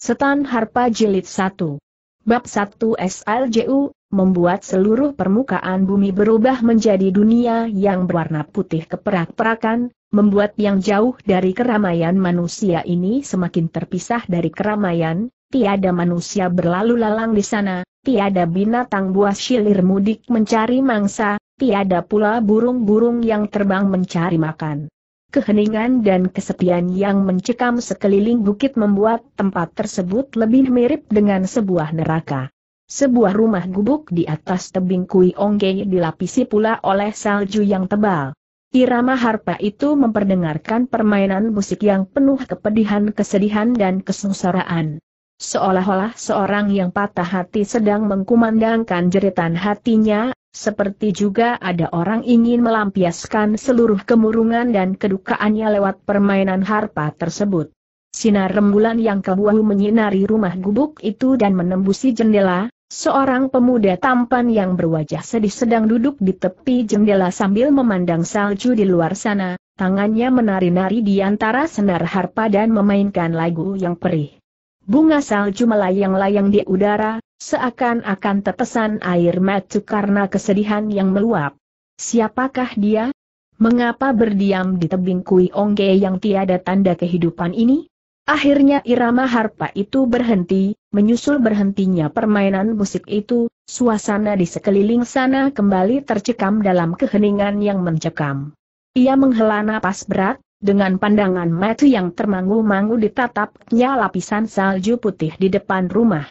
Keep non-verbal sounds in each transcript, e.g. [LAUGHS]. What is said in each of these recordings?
Setan Harpa Jilid 1. Bab 1 SLJU, membuat seluruh permukaan bumi berubah menjadi dunia yang berwarna putih keperak-perakan, membuat yang jauh dari keramaian manusia ini semakin terpisah dari keramaian, tiada manusia berlalu lalang di sana, tiada binatang buas silir mudik mencari mangsa, tiada pula burung-burung yang terbang mencari makan. Keheningan dan kesepian yang mencekam sekeliling bukit membuat tempat tersebut lebih mirip dengan sebuah neraka. Sebuah rumah gubuk di atas tebing Kui Ongge dilapisi pula oleh salju yang tebal. Irama harpa itu memperdengarkan permainan musik yang penuh kepedihan kesedihan dan kesengsaraan. Seolah-olah seorang yang patah hati sedang mengkumandangkan jeritan hatinya seperti juga ada orang ingin melampiaskan seluruh kemurungan dan kedukaannya lewat permainan harpa tersebut. Sinar rembulan yang kebuahu menyinari rumah gubuk itu dan menembusi jendela, seorang pemuda tampan yang berwajah sedih sedang duduk di tepi jendela sambil memandang salju di luar sana, tangannya menari-nari di antara senar harpa dan memainkan lagu yang perih. Bunga salju melayang-layang di udara, Seakan-akan tetesan air mata karena kesedihan yang meluap. Siapakah dia? Mengapa berdiam di tebing kui ongge yang tiada tanda kehidupan ini? Akhirnya irama harpa itu berhenti, menyusul berhentinya permainan musik itu, suasana di sekeliling sana kembali tercekam dalam keheningan yang mencekam. Ia menghela napas berat, dengan pandangan mata yang termangu-mangu ditatapnya lapisan salju putih di depan rumah.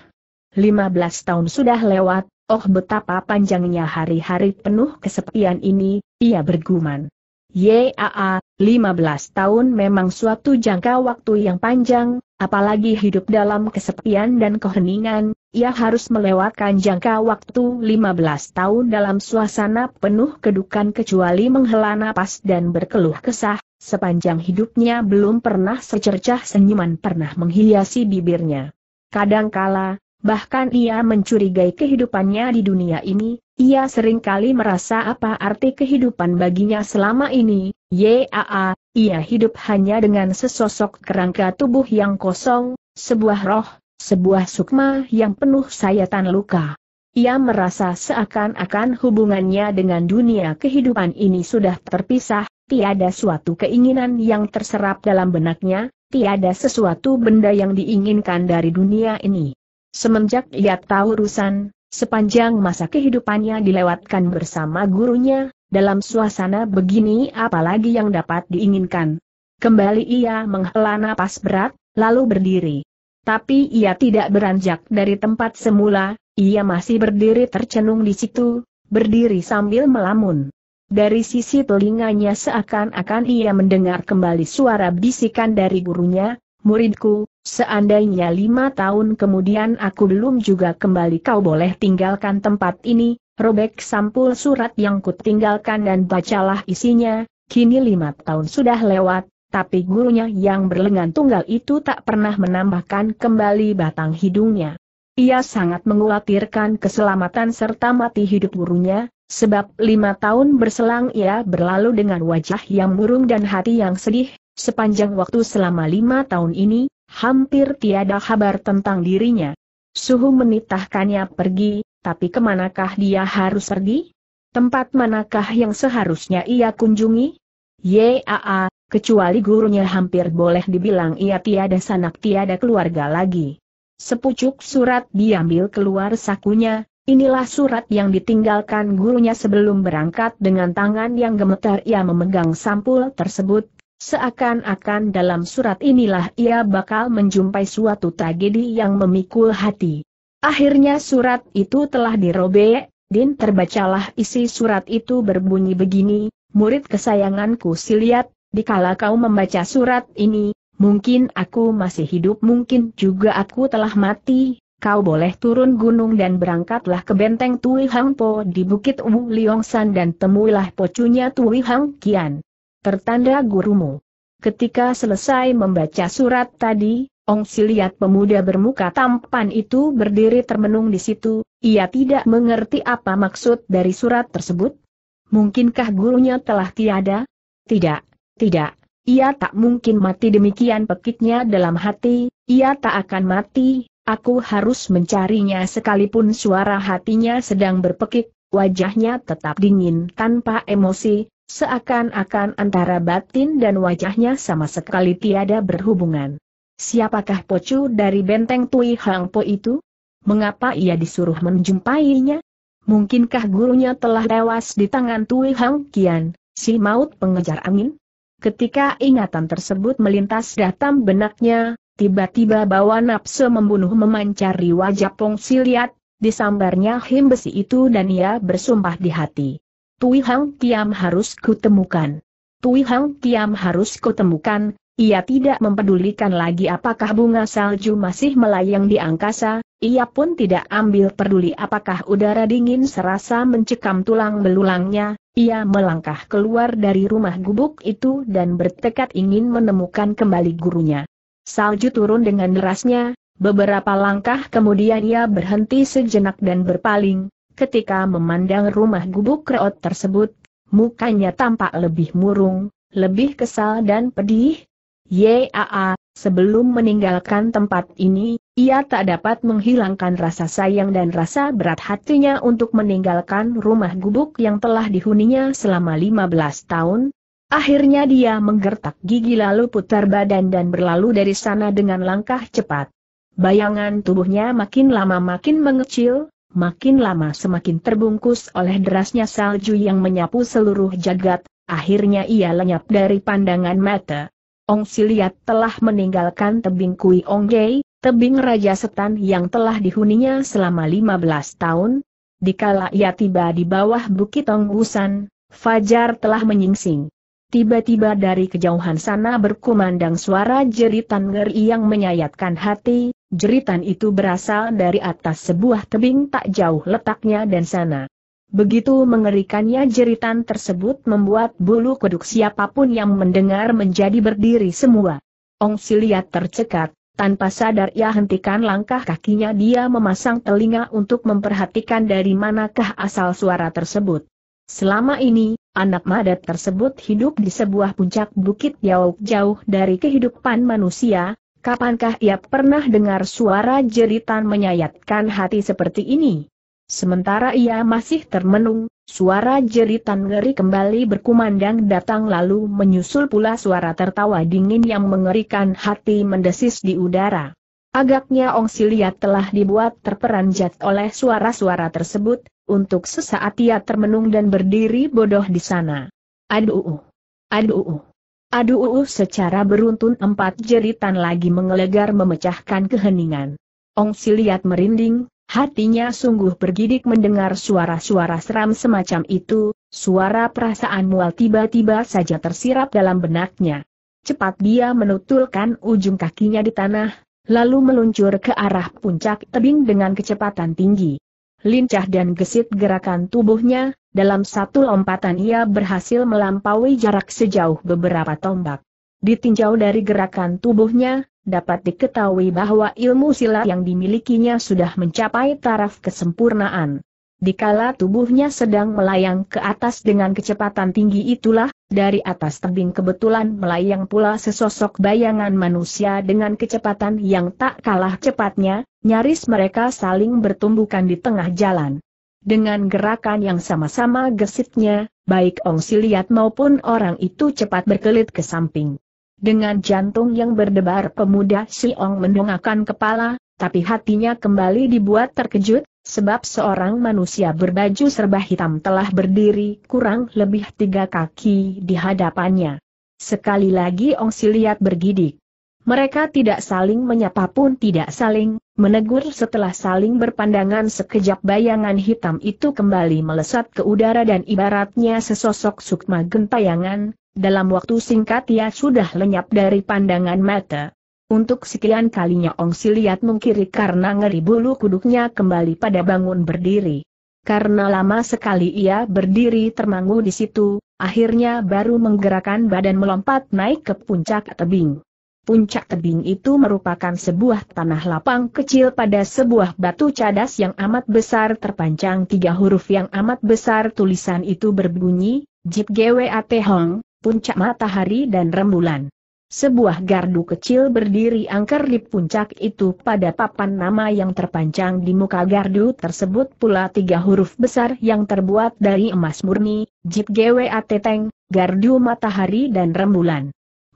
15 tahun sudah lewat, oh betapa panjangnya hari-hari penuh kesepian ini, ia bergumam. Yaa, 15 tahun memang suatu jangka waktu yang panjang, apalagi hidup dalam kesepian dan keheningan, ia harus melewatkan jangka waktu 15 tahun dalam suasana penuh kedukan kecuali menghela nafas dan berkeluh kesah, sepanjang hidupnya belum pernah secercah senyuman pernah menghiasi bibirnya. Kadangkala, Bahkan ia mencurigai kehidupannya di dunia ini, ia sering kali merasa apa arti kehidupan baginya selama ini, yaa, ia hidup hanya dengan sesosok kerangka tubuh yang kosong, sebuah roh, sebuah sukma yang penuh sayatan luka. Ia merasa seakan-akan hubungannya dengan dunia kehidupan ini sudah terpisah, tiada suatu keinginan yang terserap dalam benaknya, tiada sesuatu benda yang diinginkan dari dunia ini. Semenjak ia tahu urusan, sepanjang masa kehidupannya dilewatkan bersama gurunya, dalam suasana begini apalagi yang dapat diinginkan. Kembali ia menghela napas berat, lalu berdiri. Tapi ia tidak beranjak dari tempat semula, ia masih berdiri tercenung di situ, berdiri sambil melamun. Dari sisi telinganya seakan-akan ia mendengar kembali suara bisikan dari gurunya, muridku, Seandainya lima tahun kemudian aku belum juga kembali kau boleh tinggalkan tempat ini, robek sampul surat yang kutinggalkan dan bacalah isinya, kini lima tahun sudah lewat, tapi gurunya yang berlengan tunggal itu tak pernah menambahkan kembali batang hidungnya. Ia sangat mengkhawatirkan keselamatan serta mati hidup gurunya, sebab lima tahun berselang ia berlalu dengan wajah yang murung dan hati yang sedih, sepanjang waktu selama lima tahun ini, hampir tiada kabar tentang dirinya. Suhu menitahkannya pergi, tapi kemanakah dia harus pergi? Tempat manakah yang seharusnya ia kunjungi? Yaa, kecuali gurunya hampir boleh dibilang ia tiada sanak tiada keluarga lagi. Sepucuk surat diambil keluar sakunya, inilah surat yang ditinggalkan gurunya sebelum berangkat dengan tangan yang gemetar ia memegang sampul tersebut, Seakan-akan dalam surat inilah ia bakal menjumpai suatu tragedi yang memikul hati. Akhirnya surat itu telah dirobek, Din terbacalah isi surat itu berbunyi begini, murid kesayanganku Siliat, dikala kau membaca surat ini, mungkin aku masih hidup mungkin juga aku telah mati, kau boleh turun gunung dan berangkatlah ke benteng Tui Hang Po di Bukit Wu Liong San dan temuilah pocunya Tui Hang Kian. Tertanda gurumu. Ketika selesai membaca surat tadi, Ong Siliat pemuda bermuka tampan itu berdiri termenung di situ, ia tidak mengerti apa maksud dari surat tersebut. Mungkinkah gurunya telah tiada? Tidak, tidak, ia tak mungkin mati demikian pekitnya dalam hati, ia tak akan mati, aku harus mencarinya sekalipun suara hatinya sedang berpekik, wajahnya tetap dingin tanpa emosi, Seakan-akan antara batin dan wajahnya sama sekali tiada berhubungan. Siapakah Pocu dari benteng Tui Hang Po itu? Mengapa ia disuruh menjumpainya? Mungkinkah gurunya telah tewas di tangan Tui Hang Kian, si maut pengejar angin? Ketika ingatan tersebut melintas datang benaknya, tiba-tiba bawa nafsu membunuh memancari wajah Pong Siliat, disambarnya him itu dan ia bersumpah di hati. Tui Hang Tiam harus kutemukan. Tui Hang Tiam harus kutemukan, ia tidak mempedulikan lagi apakah bunga salju masih melayang di angkasa, ia pun tidak ambil peduli apakah udara dingin serasa mencekam tulang belulangnya, ia melangkah keluar dari rumah gubuk itu dan bertekad ingin menemukan kembali gurunya. Salju turun dengan derasnya, beberapa langkah kemudian ia berhenti sejenak dan berpaling, ketika memandang rumah gubuk reot tersebut, mukanya tampak lebih murung, lebih kesal dan pedih. Yaa, sebelum meninggalkan tempat ini, ia tak dapat menghilangkan rasa sayang dan rasa berat hatinya untuk meninggalkan rumah gubuk yang telah dihuninya selama 15 tahun. Akhirnya dia menggertak gigi lalu putar badan dan berlalu dari sana dengan langkah cepat. Bayangan tubuhnya makin lama makin mengecil, makin lama semakin terbungkus oleh derasnya salju yang menyapu seluruh jagat, akhirnya ia lenyap dari pandangan mata. Ong Siliat telah meninggalkan tebing Kui Ong Onggei, tebing Raja Setan yang telah dihuninya selama 15 tahun. Dikala ia tiba di bawah Bukit Busan, Fajar telah menyingsing. Tiba-tiba dari kejauhan sana berkumandang suara jeritan ngeri yang menyayatkan hati, Jeritan itu berasal dari atas sebuah tebing tak jauh letaknya dan sana. Begitu mengerikannya jeritan tersebut membuat bulu kuduk siapapun yang mendengar menjadi berdiri semua. Ong Siliat tercekat, tanpa sadar ia hentikan langkah kakinya dia memasang telinga untuk memperhatikan dari manakah asal suara tersebut. Selama ini, anak madat tersebut hidup di sebuah puncak bukit jauh-jauh dari kehidupan manusia, Kapankah ia pernah dengar suara jeritan menyayatkan hati seperti ini? Sementara ia masih termenung, suara jeritan ngeri kembali berkumandang datang lalu menyusul pula suara tertawa dingin yang mengerikan hati mendesis di udara. Agaknya Ong Siliat telah dibuat terperanjat oleh suara-suara tersebut, untuk sesaat ia termenung dan berdiri bodoh di sana. Aduh. Aduh. Aduh! Uh, uh, secara beruntun empat jeritan lagi mengelegar memecahkan keheningan. Ong Siliat lihat merinding, hatinya sungguh bergidik mendengar suara-suara seram semacam itu, suara perasaan mual tiba-tiba saja tersirap dalam benaknya. Cepat dia menutulkan ujung kakinya di tanah, lalu meluncur ke arah puncak tebing dengan kecepatan tinggi. Lincah dan gesit gerakan tubuhnya, dalam satu lompatan ia berhasil melampaui jarak sejauh beberapa tombak. Ditinjau dari gerakan tubuhnya, dapat diketahui bahwa ilmu silat yang dimilikinya sudah mencapai taraf kesempurnaan. Dikala tubuhnya sedang melayang ke atas dengan kecepatan tinggi itulah, dari atas tebing kebetulan melayang pula sesosok bayangan manusia dengan kecepatan yang tak kalah cepatnya, nyaris mereka saling bertumbukan di tengah jalan. Dengan gerakan yang sama-sama gesitnya, baik Ong Siliat maupun orang itu cepat berkelit ke samping. Dengan jantung yang berdebar pemuda si Ong mendongakkan kepala, tapi hatinya kembali dibuat terkejut, sebab seorang manusia berbaju serba hitam telah berdiri kurang lebih tiga kaki di hadapannya. Sekali lagi Ong Siliat bergidik. Mereka tidak saling menyapa pun tidak saling menegur setelah saling berpandangan sekejap bayangan hitam itu kembali melesat ke udara dan ibaratnya sesosok sukma gentayangan, dalam waktu singkat ia sudah lenyap dari pandangan mata. Untuk sekian kalinya Ong Siliat mengkiri karena ngeri bulu kuduknya kembali pada bangun berdiri. Karena lama sekali ia berdiri termangu di situ, akhirnya baru menggerakkan badan melompat naik ke puncak tebing. Puncak tebing itu merupakan sebuah tanah lapang kecil pada sebuah batu cadas yang amat besar terpanjang tiga huruf yang amat besar tulisan itu berbunyi, Jit Gwat Hong, Puncak Matahari dan Rembulan. Sebuah gardu kecil berdiri angker di puncak itu pada papan nama yang terpanjang di muka gardu tersebut pula tiga huruf besar yang terbuat dari emas murni, Jit Gwat Teng, Gardu Matahari dan Rembulan.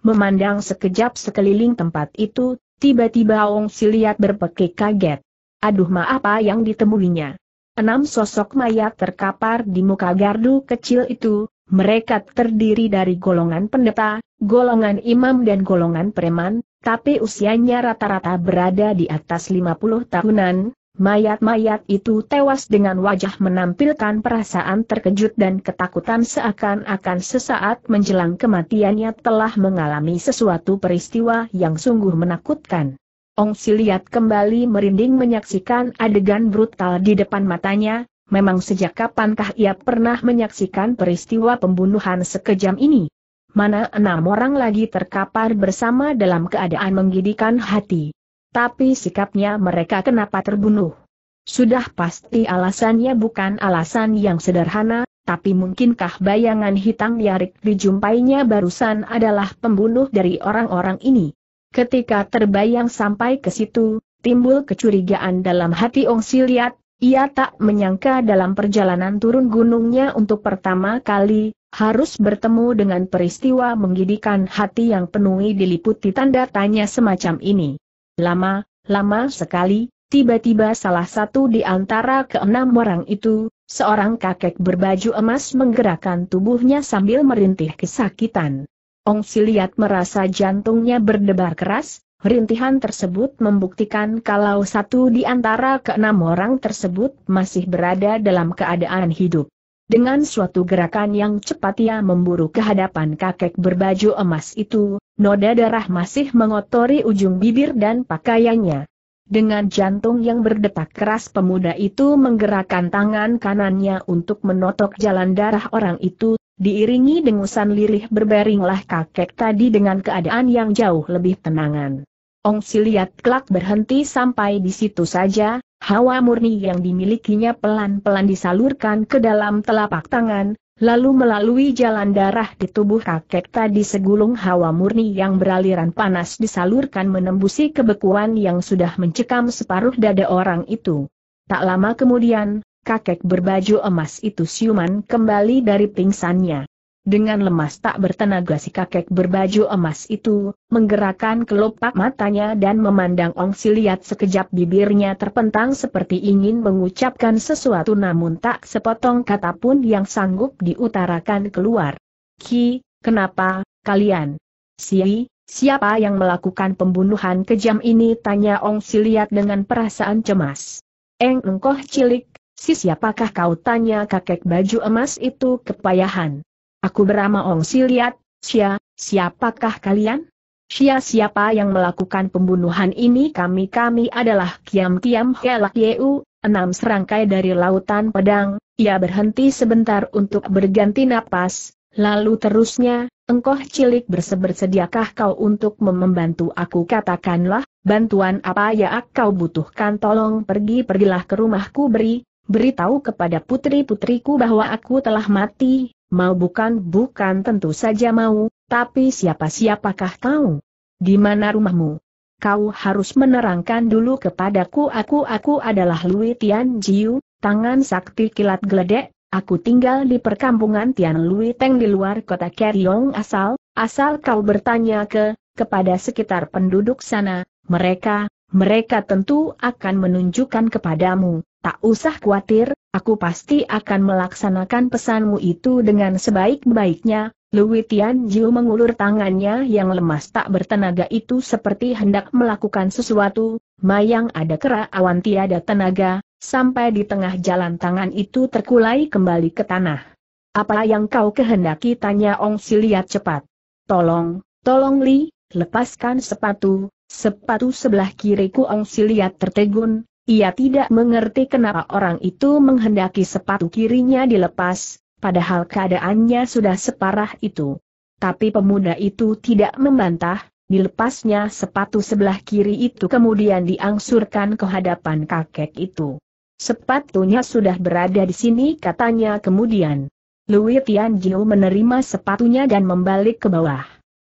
Memandang sekejap sekeliling tempat itu, tiba-tiba Ong Siliat berpekik kaget. Aduh ma apa yang ditemuinya. Enam sosok mayat terkapar di muka gardu kecil itu, mereka terdiri dari golongan pendeta, golongan imam dan golongan preman, tapi usianya rata-rata berada di atas 50 tahunan, Mayat-mayat itu tewas dengan wajah menampilkan perasaan terkejut dan ketakutan seakan-akan sesaat menjelang kematiannya telah mengalami sesuatu peristiwa yang sungguh menakutkan. Ong Siliat kembali merinding menyaksikan adegan brutal di depan matanya, memang sejak kapankah ia pernah menyaksikan peristiwa pembunuhan sekejam ini? Mana enam orang lagi terkapar bersama dalam keadaan menggidikan hati. Tapi sikapnya mereka kenapa terbunuh? Sudah pasti alasannya bukan alasan yang sederhana, tapi mungkinkah bayangan hitam Yarik dijumpainya barusan adalah pembunuh dari orang-orang ini? Ketika terbayang sampai ke situ, timbul kecurigaan dalam hati Ong Siliat, ia tak menyangka dalam perjalanan turun gunungnya untuk pertama kali, harus bertemu dengan peristiwa menggidikan hati yang penuhi diliputi tanda tanya semacam ini. Lama, lama sekali, tiba-tiba salah satu di antara keenam orang itu, seorang kakek berbaju emas menggerakkan tubuhnya sambil merintih kesakitan. Ong Siliat merasa jantungnya berdebar keras, Rintihan tersebut membuktikan kalau satu di antara keenam orang tersebut masih berada dalam keadaan hidup. Dengan suatu gerakan yang cepat ia memburu ke hadapan kakek berbaju emas itu, noda darah masih mengotori ujung bibir dan pakaiannya. Dengan jantung yang berdetak keras pemuda itu menggerakkan tangan kanannya untuk menotok jalan darah orang itu, diiringi dengusan lirih berbaringlah kakek tadi dengan keadaan yang jauh lebih tenangan. Ong Siliat kelak berhenti sampai di situ saja, hawa murni yang dimilikinya pelan-pelan disalurkan ke dalam telapak tangan, lalu melalui jalan darah di tubuh kakek tadi segulung hawa murni yang beraliran panas disalurkan menembusi kebekuan yang sudah mencekam separuh dada orang itu. Tak lama kemudian, kakek berbaju emas itu siuman kembali dari pingsannya. Dengan lemas tak bertenaga si kakek berbaju emas itu, menggerakkan kelopak matanya dan memandang Ong Siliat sekejap bibirnya terpentang seperti ingin mengucapkan sesuatu namun tak sepotong kata pun yang sanggup diutarakan keluar. Ki, kenapa, kalian? Si, siapa yang melakukan pembunuhan kejam ini? Tanya Ong Siliat dengan perasaan cemas. Eng engkoh cilik, si siapakah kau? Tanya kakek baju emas itu kepayahan. Aku berama Ong Siliat, Sia, siapakah kalian? Sia siapa yang melakukan pembunuhan ini kami-kami adalah Kiam-Kiam Helak Yeu, enam serangkai dari lautan pedang, ia berhenti sebentar untuk berganti napas, lalu terusnya, engkau cilik bersebersediakah kau untuk membantu aku katakanlah, bantuan apa ya kau butuhkan tolong pergi-pergilah ke rumahku beri, beritahu kepada putri-putriku bahwa aku telah mati, Mau bukan bukan tentu saja mau, tapi siapa-siapakah kau? Di mana rumahmu? Kau harus menerangkan dulu kepadaku aku aku adalah Lui Tian Jiu, tangan sakti kilat geledek, aku tinggal di perkampungan Tian Lui Teng di luar kota Keryong asal, asal kau bertanya ke, kepada sekitar penduduk sana, mereka, mereka tentu akan menunjukkan kepadamu, tak usah khawatir, Aku pasti akan melaksanakan pesanmu itu dengan sebaik-baiknya, Lui Tianjiu mengulur tangannya yang lemas tak bertenaga itu seperti hendak melakukan sesuatu, mayang ada kera awan tiada tenaga, sampai di tengah jalan tangan itu terkulai kembali ke tanah. Apa yang kau kehendaki tanya Ong Siliat cepat. Tolong, tolong Li, lepaskan sepatu, sepatu sebelah kiriku Ong Siliat tertegun, ia tidak mengerti kenapa orang itu menghendaki sepatu kirinya dilepas, padahal keadaannya sudah separah itu. Tapi pemuda itu tidak membantah, dilepasnya sepatu sebelah kiri itu kemudian diangsurkan ke hadapan kakek itu. Sepatunya sudah berada di sini katanya kemudian. Louis Tianjiu menerima sepatunya dan membalik ke bawah.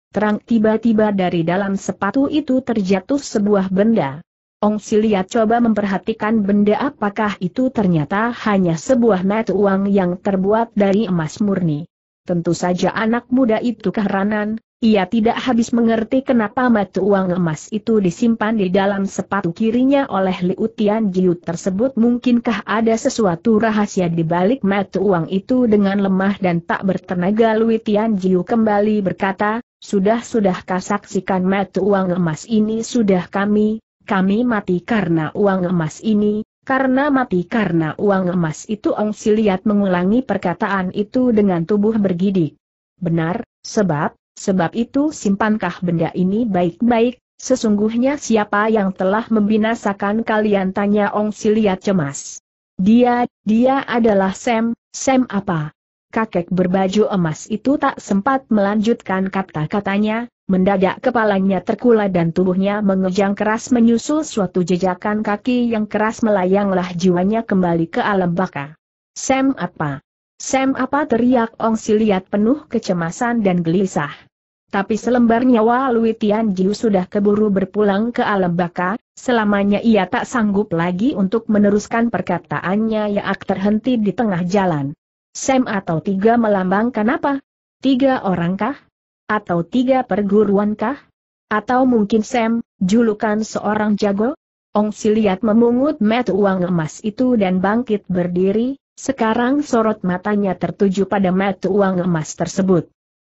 Terang tiba-tiba dari dalam sepatu itu terjatuh sebuah benda. Ong Silia coba memperhatikan benda apakah itu ternyata hanya sebuah mata uang yang terbuat dari emas murni. Tentu saja anak muda itu keheranan, ia tidak habis mengerti kenapa mata uang emas itu disimpan di dalam sepatu kirinya oleh Liu Tian Jiu tersebut. Mungkinkah ada sesuatu rahasia di balik mata uang itu dengan lemah dan tak bertenaga Liu Tian Jiu kembali berkata, Sudah-sudahkah saksikan mata uang emas ini sudah kami kami mati karena uang emas ini, karena mati karena uang emas itu Ong Siliat mengulangi perkataan itu dengan tubuh bergidik. Benar, sebab, sebab itu simpankah benda ini baik-baik, sesungguhnya siapa yang telah membinasakan kalian tanya Ong Siliat cemas. Dia, dia adalah Sam, Sam apa? Kakek berbaju emas itu tak sempat melanjutkan kata-katanya, Mendadak kepalanya terkulai dan tubuhnya mengejang keras menyusul suatu jejakan kaki yang keras melayanglah jiwanya kembali ke alam baka. Sam apa? Sam apa teriak Ong Siliat penuh kecemasan dan gelisah. Tapi selembar nyawa Lui Tian Jiu sudah keburu berpulang ke alam baka, selamanya ia tak sanggup lagi untuk meneruskan perkataannya yang terhenti di tengah jalan. Sam atau tiga melambangkan apa? Tiga orangkah? Atau tiga perguruan kah? Atau mungkin Sam, julukan seorang jago? Ong Siliat memungut met uang emas itu dan bangkit berdiri, sekarang sorot matanya tertuju pada met uang emas tersebut.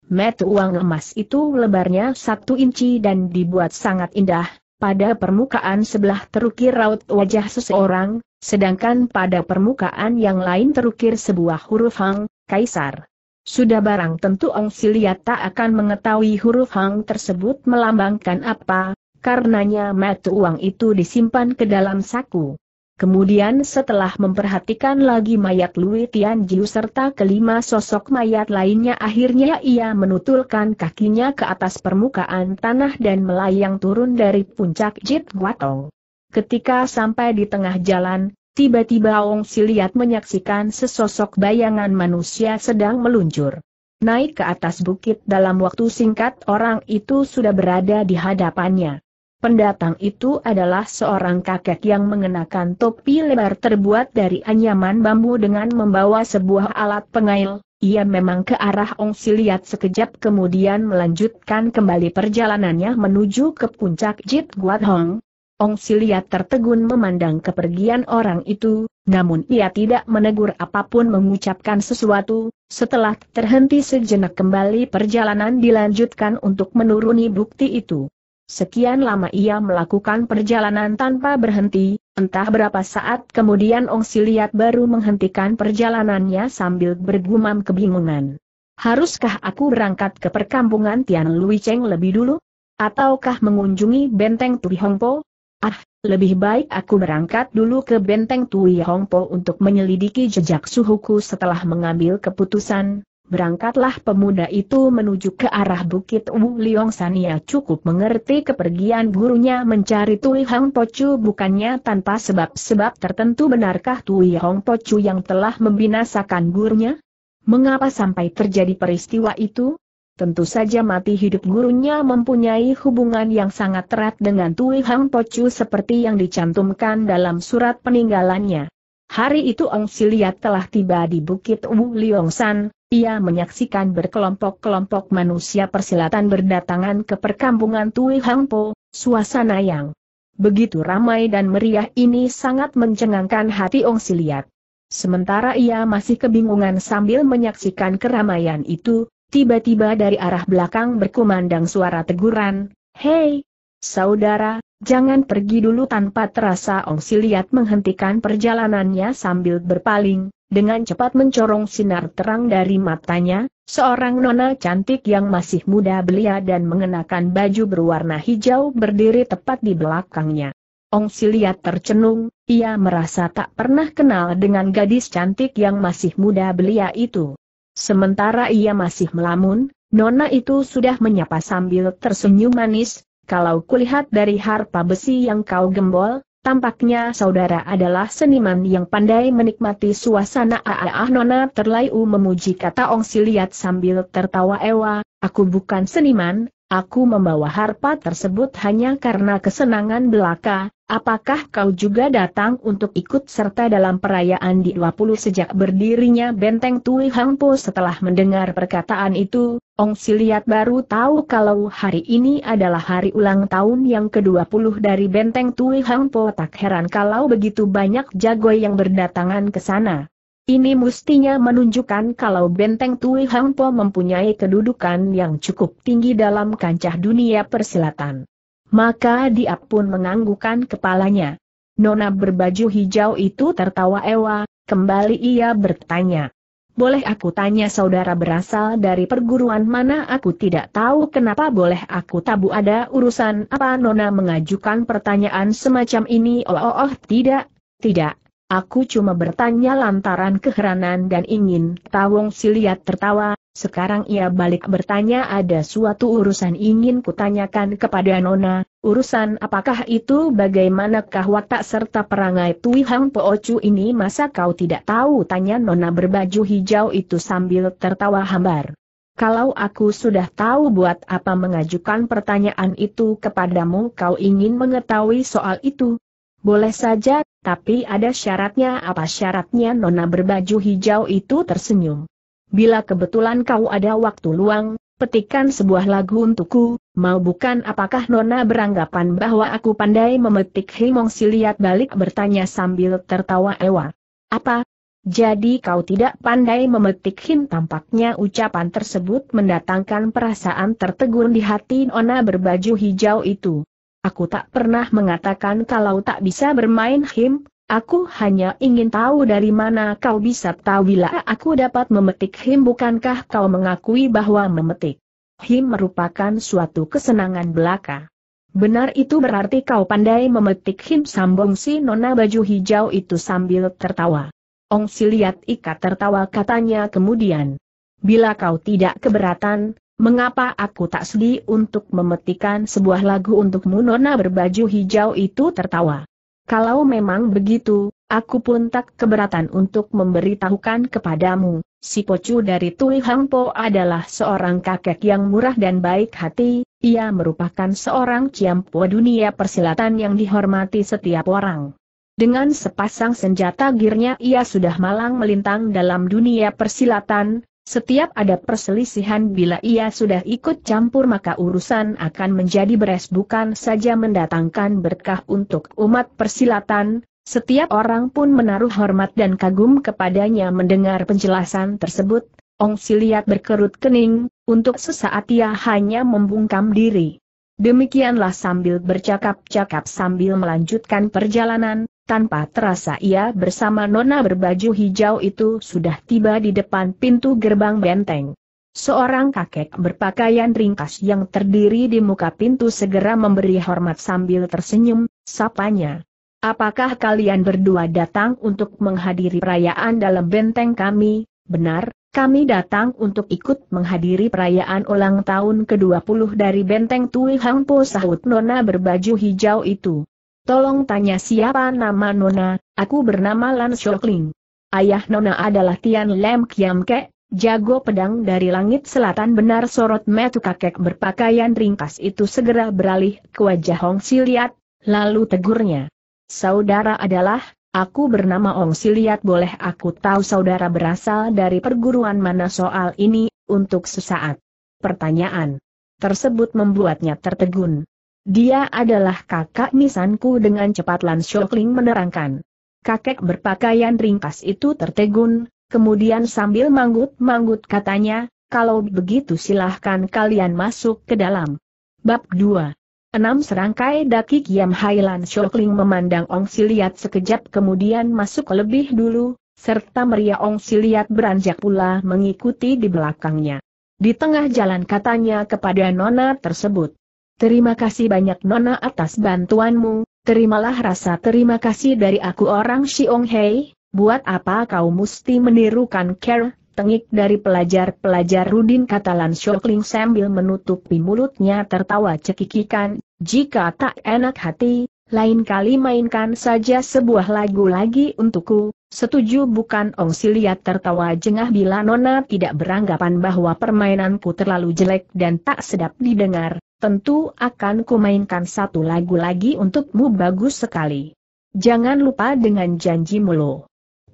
Met uang emas itu lebarnya satu inci dan dibuat sangat indah, pada permukaan sebelah terukir raut wajah seseorang, sedangkan pada permukaan yang lain terukir sebuah huruf Hang, Kaisar. Sudah barang tentu Ong Silia tak akan mengetahui huruf Hang tersebut melambangkan apa, karenanya mata uang itu disimpan ke dalam saku. Kemudian setelah memperhatikan lagi mayat Lui Tianjiu serta kelima sosok mayat lainnya akhirnya ia menutulkan kakinya ke atas permukaan tanah dan melayang turun dari puncak Jit Guatong. Ketika sampai di tengah jalan, Tiba-tiba Ong Siliat menyaksikan sesosok bayangan manusia sedang meluncur. Naik ke atas bukit dalam waktu singkat orang itu sudah berada di hadapannya. Pendatang itu adalah seorang kakek yang mengenakan topi lebar terbuat dari anyaman bambu dengan membawa sebuah alat pengail. Ia memang ke arah Ong Siliat sekejap kemudian melanjutkan kembali perjalanannya menuju ke puncak Jit Guat Hong, Ong Silia tertegun memandang kepergian orang itu, namun ia tidak menegur apapun mengucapkan sesuatu, setelah terhenti sejenak kembali perjalanan dilanjutkan untuk menuruni bukti itu. Sekian lama ia melakukan perjalanan tanpa berhenti, entah berapa saat kemudian Ong Siliat baru menghentikan perjalanannya sambil bergumam kebingungan. Haruskah aku berangkat ke perkampungan Tian Lui Cheng lebih dulu? Ataukah mengunjungi benteng Tui Hongpo? Ah, lebih baik aku berangkat dulu ke benteng Tui Hongpo untuk menyelidiki jejak suhuku setelah mengambil keputusan. Berangkatlah pemuda itu menuju ke arah Bukit Wu Liong Sania cukup mengerti kepergian gurunya mencari Tui Hong Pocu bukannya tanpa sebab-sebab tertentu benarkah Tui Hong Pocu yang telah membinasakan gurunya? Mengapa sampai terjadi peristiwa itu? Tentu saja mati hidup gurunya mempunyai hubungan yang sangat erat dengan Tui Hang Pocu seperti yang dicantumkan dalam surat peninggalannya. Hari itu Ong Siliat telah tiba di Bukit Wu San, ia menyaksikan berkelompok-kelompok manusia persilatan berdatangan ke perkampungan Tui Hang Po, suasana yang begitu ramai dan meriah ini sangat mencengangkan hati Ong Siliat. Sementara ia masih kebingungan sambil menyaksikan keramaian itu, Tiba-tiba dari arah belakang berkumandang suara teguran, Hei, saudara, jangan pergi dulu tanpa terasa Ong Siliat menghentikan perjalanannya sambil berpaling, dengan cepat mencorong sinar terang dari matanya, seorang nona cantik yang masih muda belia dan mengenakan baju berwarna hijau berdiri tepat di belakangnya. Ong Siliat tercenung, ia merasa tak pernah kenal dengan gadis cantik yang masih muda belia itu. Sementara ia masih melamun, Nona itu sudah menyapa sambil tersenyum manis, kalau kulihat dari harpa besi yang kau gembol, tampaknya saudara adalah seniman yang pandai menikmati suasana ah, ah, ah Nona terlayu memuji kata Ong Siliat sambil tertawa ewa, aku bukan seniman, aku membawa harpa tersebut hanya karena kesenangan belaka, Apakah kau juga datang untuk ikut serta dalam perayaan di 20 sejak berdirinya benteng Tui Hangpo setelah mendengar perkataan itu, Ong Siliat baru tahu kalau hari ini adalah hari ulang tahun yang ke-20 dari benteng Tui Hangpo tak heran kalau begitu banyak jago yang berdatangan ke sana. Ini mestinya menunjukkan kalau benteng Tui Hangpo mempunyai kedudukan yang cukup tinggi dalam kancah dunia persilatan. Maka dia pun menganggukkan kepalanya. Nona berbaju hijau itu tertawa ewa, kembali ia bertanya. Boleh aku tanya saudara berasal dari perguruan mana aku tidak tahu kenapa boleh aku tabu ada urusan apa Nona mengajukan pertanyaan semacam ini oh oh oh tidak, tidak, aku cuma bertanya lantaran keheranan dan ingin tawong siliat tertawa, sekarang ia balik bertanya ada suatu urusan ingin kutanyakan kepada Nona, urusan apakah itu bagaimanakah watak serta perangai Tui Hang Po Ocu ini masa kau tidak tahu tanya Nona berbaju hijau itu sambil tertawa hambar. Kalau aku sudah tahu buat apa mengajukan pertanyaan itu kepadamu kau ingin mengetahui soal itu? Boleh saja, tapi ada syaratnya apa syaratnya Nona berbaju hijau itu tersenyum. Bila kebetulan kau ada waktu luang, petikan sebuah lagu untukku, mau bukan apakah Nona beranggapan bahwa aku pandai memetik Himong Siliat balik bertanya sambil tertawa ewa. Apa? Jadi kau tidak pandai memetik Him tampaknya ucapan tersebut mendatangkan perasaan tertegun di hati Nona berbaju hijau itu. Aku tak pernah mengatakan kalau tak bisa bermain Him, Aku hanya ingin tahu dari mana kau bisa tahu bila aku dapat memetik him bukankah kau mengakui bahwa memetik him merupakan suatu kesenangan belaka. Benar itu berarti kau pandai memetik him sambung si nona baju hijau itu sambil tertawa. Ong si lihat Ika tertawa katanya kemudian. Bila kau tidak keberatan, mengapa aku tak sedih untuk memetikan sebuah lagu untukmu nona berbaju hijau itu tertawa. Kalau memang begitu, aku pun tak keberatan untuk memberitahukan kepadamu, si Pocu dari Tui Hang Po adalah seorang kakek yang murah dan baik hati, ia merupakan seorang ciampu dunia persilatan yang dihormati setiap orang. Dengan sepasang senjata girnya ia sudah malang melintang dalam dunia persilatan, setiap ada perselisihan bila ia sudah ikut campur maka urusan akan menjadi beres bukan saja mendatangkan berkah untuk umat persilatan, setiap orang pun menaruh hormat dan kagum kepadanya mendengar penjelasan tersebut, Ong Siliat berkerut kening, untuk sesaat ia hanya membungkam diri. Demikianlah sambil bercakap-cakap sambil melanjutkan perjalanan, tanpa terasa ia bersama nona berbaju hijau itu sudah tiba di depan pintu gerbang benteng. Seorang kakek berpakaian ringkas yang terdiri di muka pintu segera memberi hormat sambil tersenyum, sapanya. Apakah kalian berdua datang untuk menghadiri perayaan dalam benteng kami? Benar, kami datang untuk ikut menghadiri perayaan ulang tahun ke-20 dari benteng Tui Hang sahut nona berbaju hijau itu. Tolong tanya siapa nama Nona, aku bernama Lan Shokling. Ayah Nona adalah Tian Lem Kiam Ke, jago pedang dari langit selatan benar sorot metu kakek berpakaian ringkas itu segera beralih ke wajah Hong Siliat, lalu tegurnya. Saudara adalah, aku bernama Hong Siliat boleh aku tahu saudara berasal dari perguruan mana soal ini, untuk sesaat. Pertanyaan tersebut membuatnya tertegun. Dia adalah kakak misanku dengan cepat Lan Shokling menerangkan. Kakek berpakaian ringkas itu tertegun, kemudian sambil manggut-manggut katanya, kalau begitu silahkan kalian masuk ke dalam. Bab 2 Enam serangkai daki Kiam Lan Shokling memandang Ong Siliat sekejap kemudian masuk lebih dulu, serta meriah Ong Siliat beranjak pula mengikuti di belakangnya. Di tengah jalan katanya kepada Nona tersebut. Terima kasih banyak Nona atas bantuanmu, terimalah rasa terima kasih dari aku orang Xiong Hei, buat apa kau mesti menirukan care, tengik dari pelajar-pelajar Rudin Katalan Shokling sambil menutupi mulutnya tertawa cekikikan, jika tak enak hati, lain kali mainkan saja sebuah lagu lagi untukku, Setuju bukan Ong Siliat tertawa jengah bila Nona tidak beranggapan bahwa permainanku terlalu jelek dan tak sedap didengar, tentu akan kumainkan satu lagu lagi untukmu bagus sekali. Jangan lupa dengan janji mulu.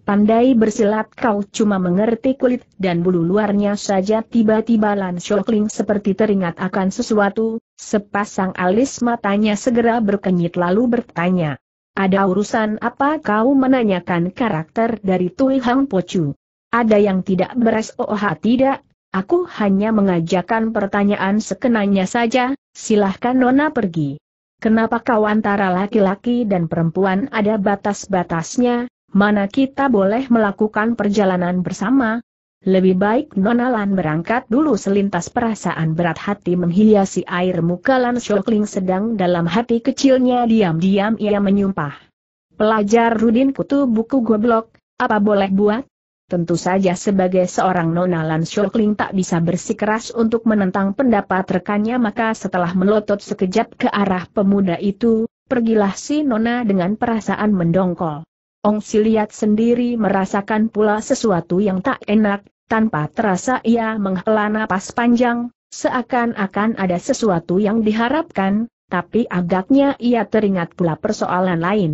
Pandai bersilat kau cuma mengerti kulit dan bulu luarnya saja tiba-tiba Lan Shokling seperti teringat akan sesuatu, sepasang alis matanya segera berkenyit lalu bertanya, ada urusan apa kau menanyakan karakter dari Tui Hang Pochu? Ada yang tidak beres oh tidak, aku hanya mengajakan pertanyaan sekenanya saja, silahkan Nona pergi. Kenapa kau antara laki-laki dan perempuan ada batas-batasnya, mana kita boleh melakukan perjalanan bersama, lebih baik Nona Lan berangkat dulu selintas perasaan berat hati menghiasi air muka Lan Shokling sedang dalam hati kecilnya diam-diam ia menyumpah. Pelajar Rudin kutu buku goblok, apa boleh buat? Tentu saja sebagai seorang Nona Lan Shokling tak bisa bersikeras untuk menentang pendapat rekannya maka setelah melotot sekejap ke arah pemuda itu, pergilah si Nona dengan perasaan mendongkol. Ong Siliat sendiri merasakan pula sesuatu yang tak enak, tanpa terasa ia menghela napas panjang, seakan-akan ada sesuatu yang diharapkan, tapi agaknya ia teringat pula persoalan lain.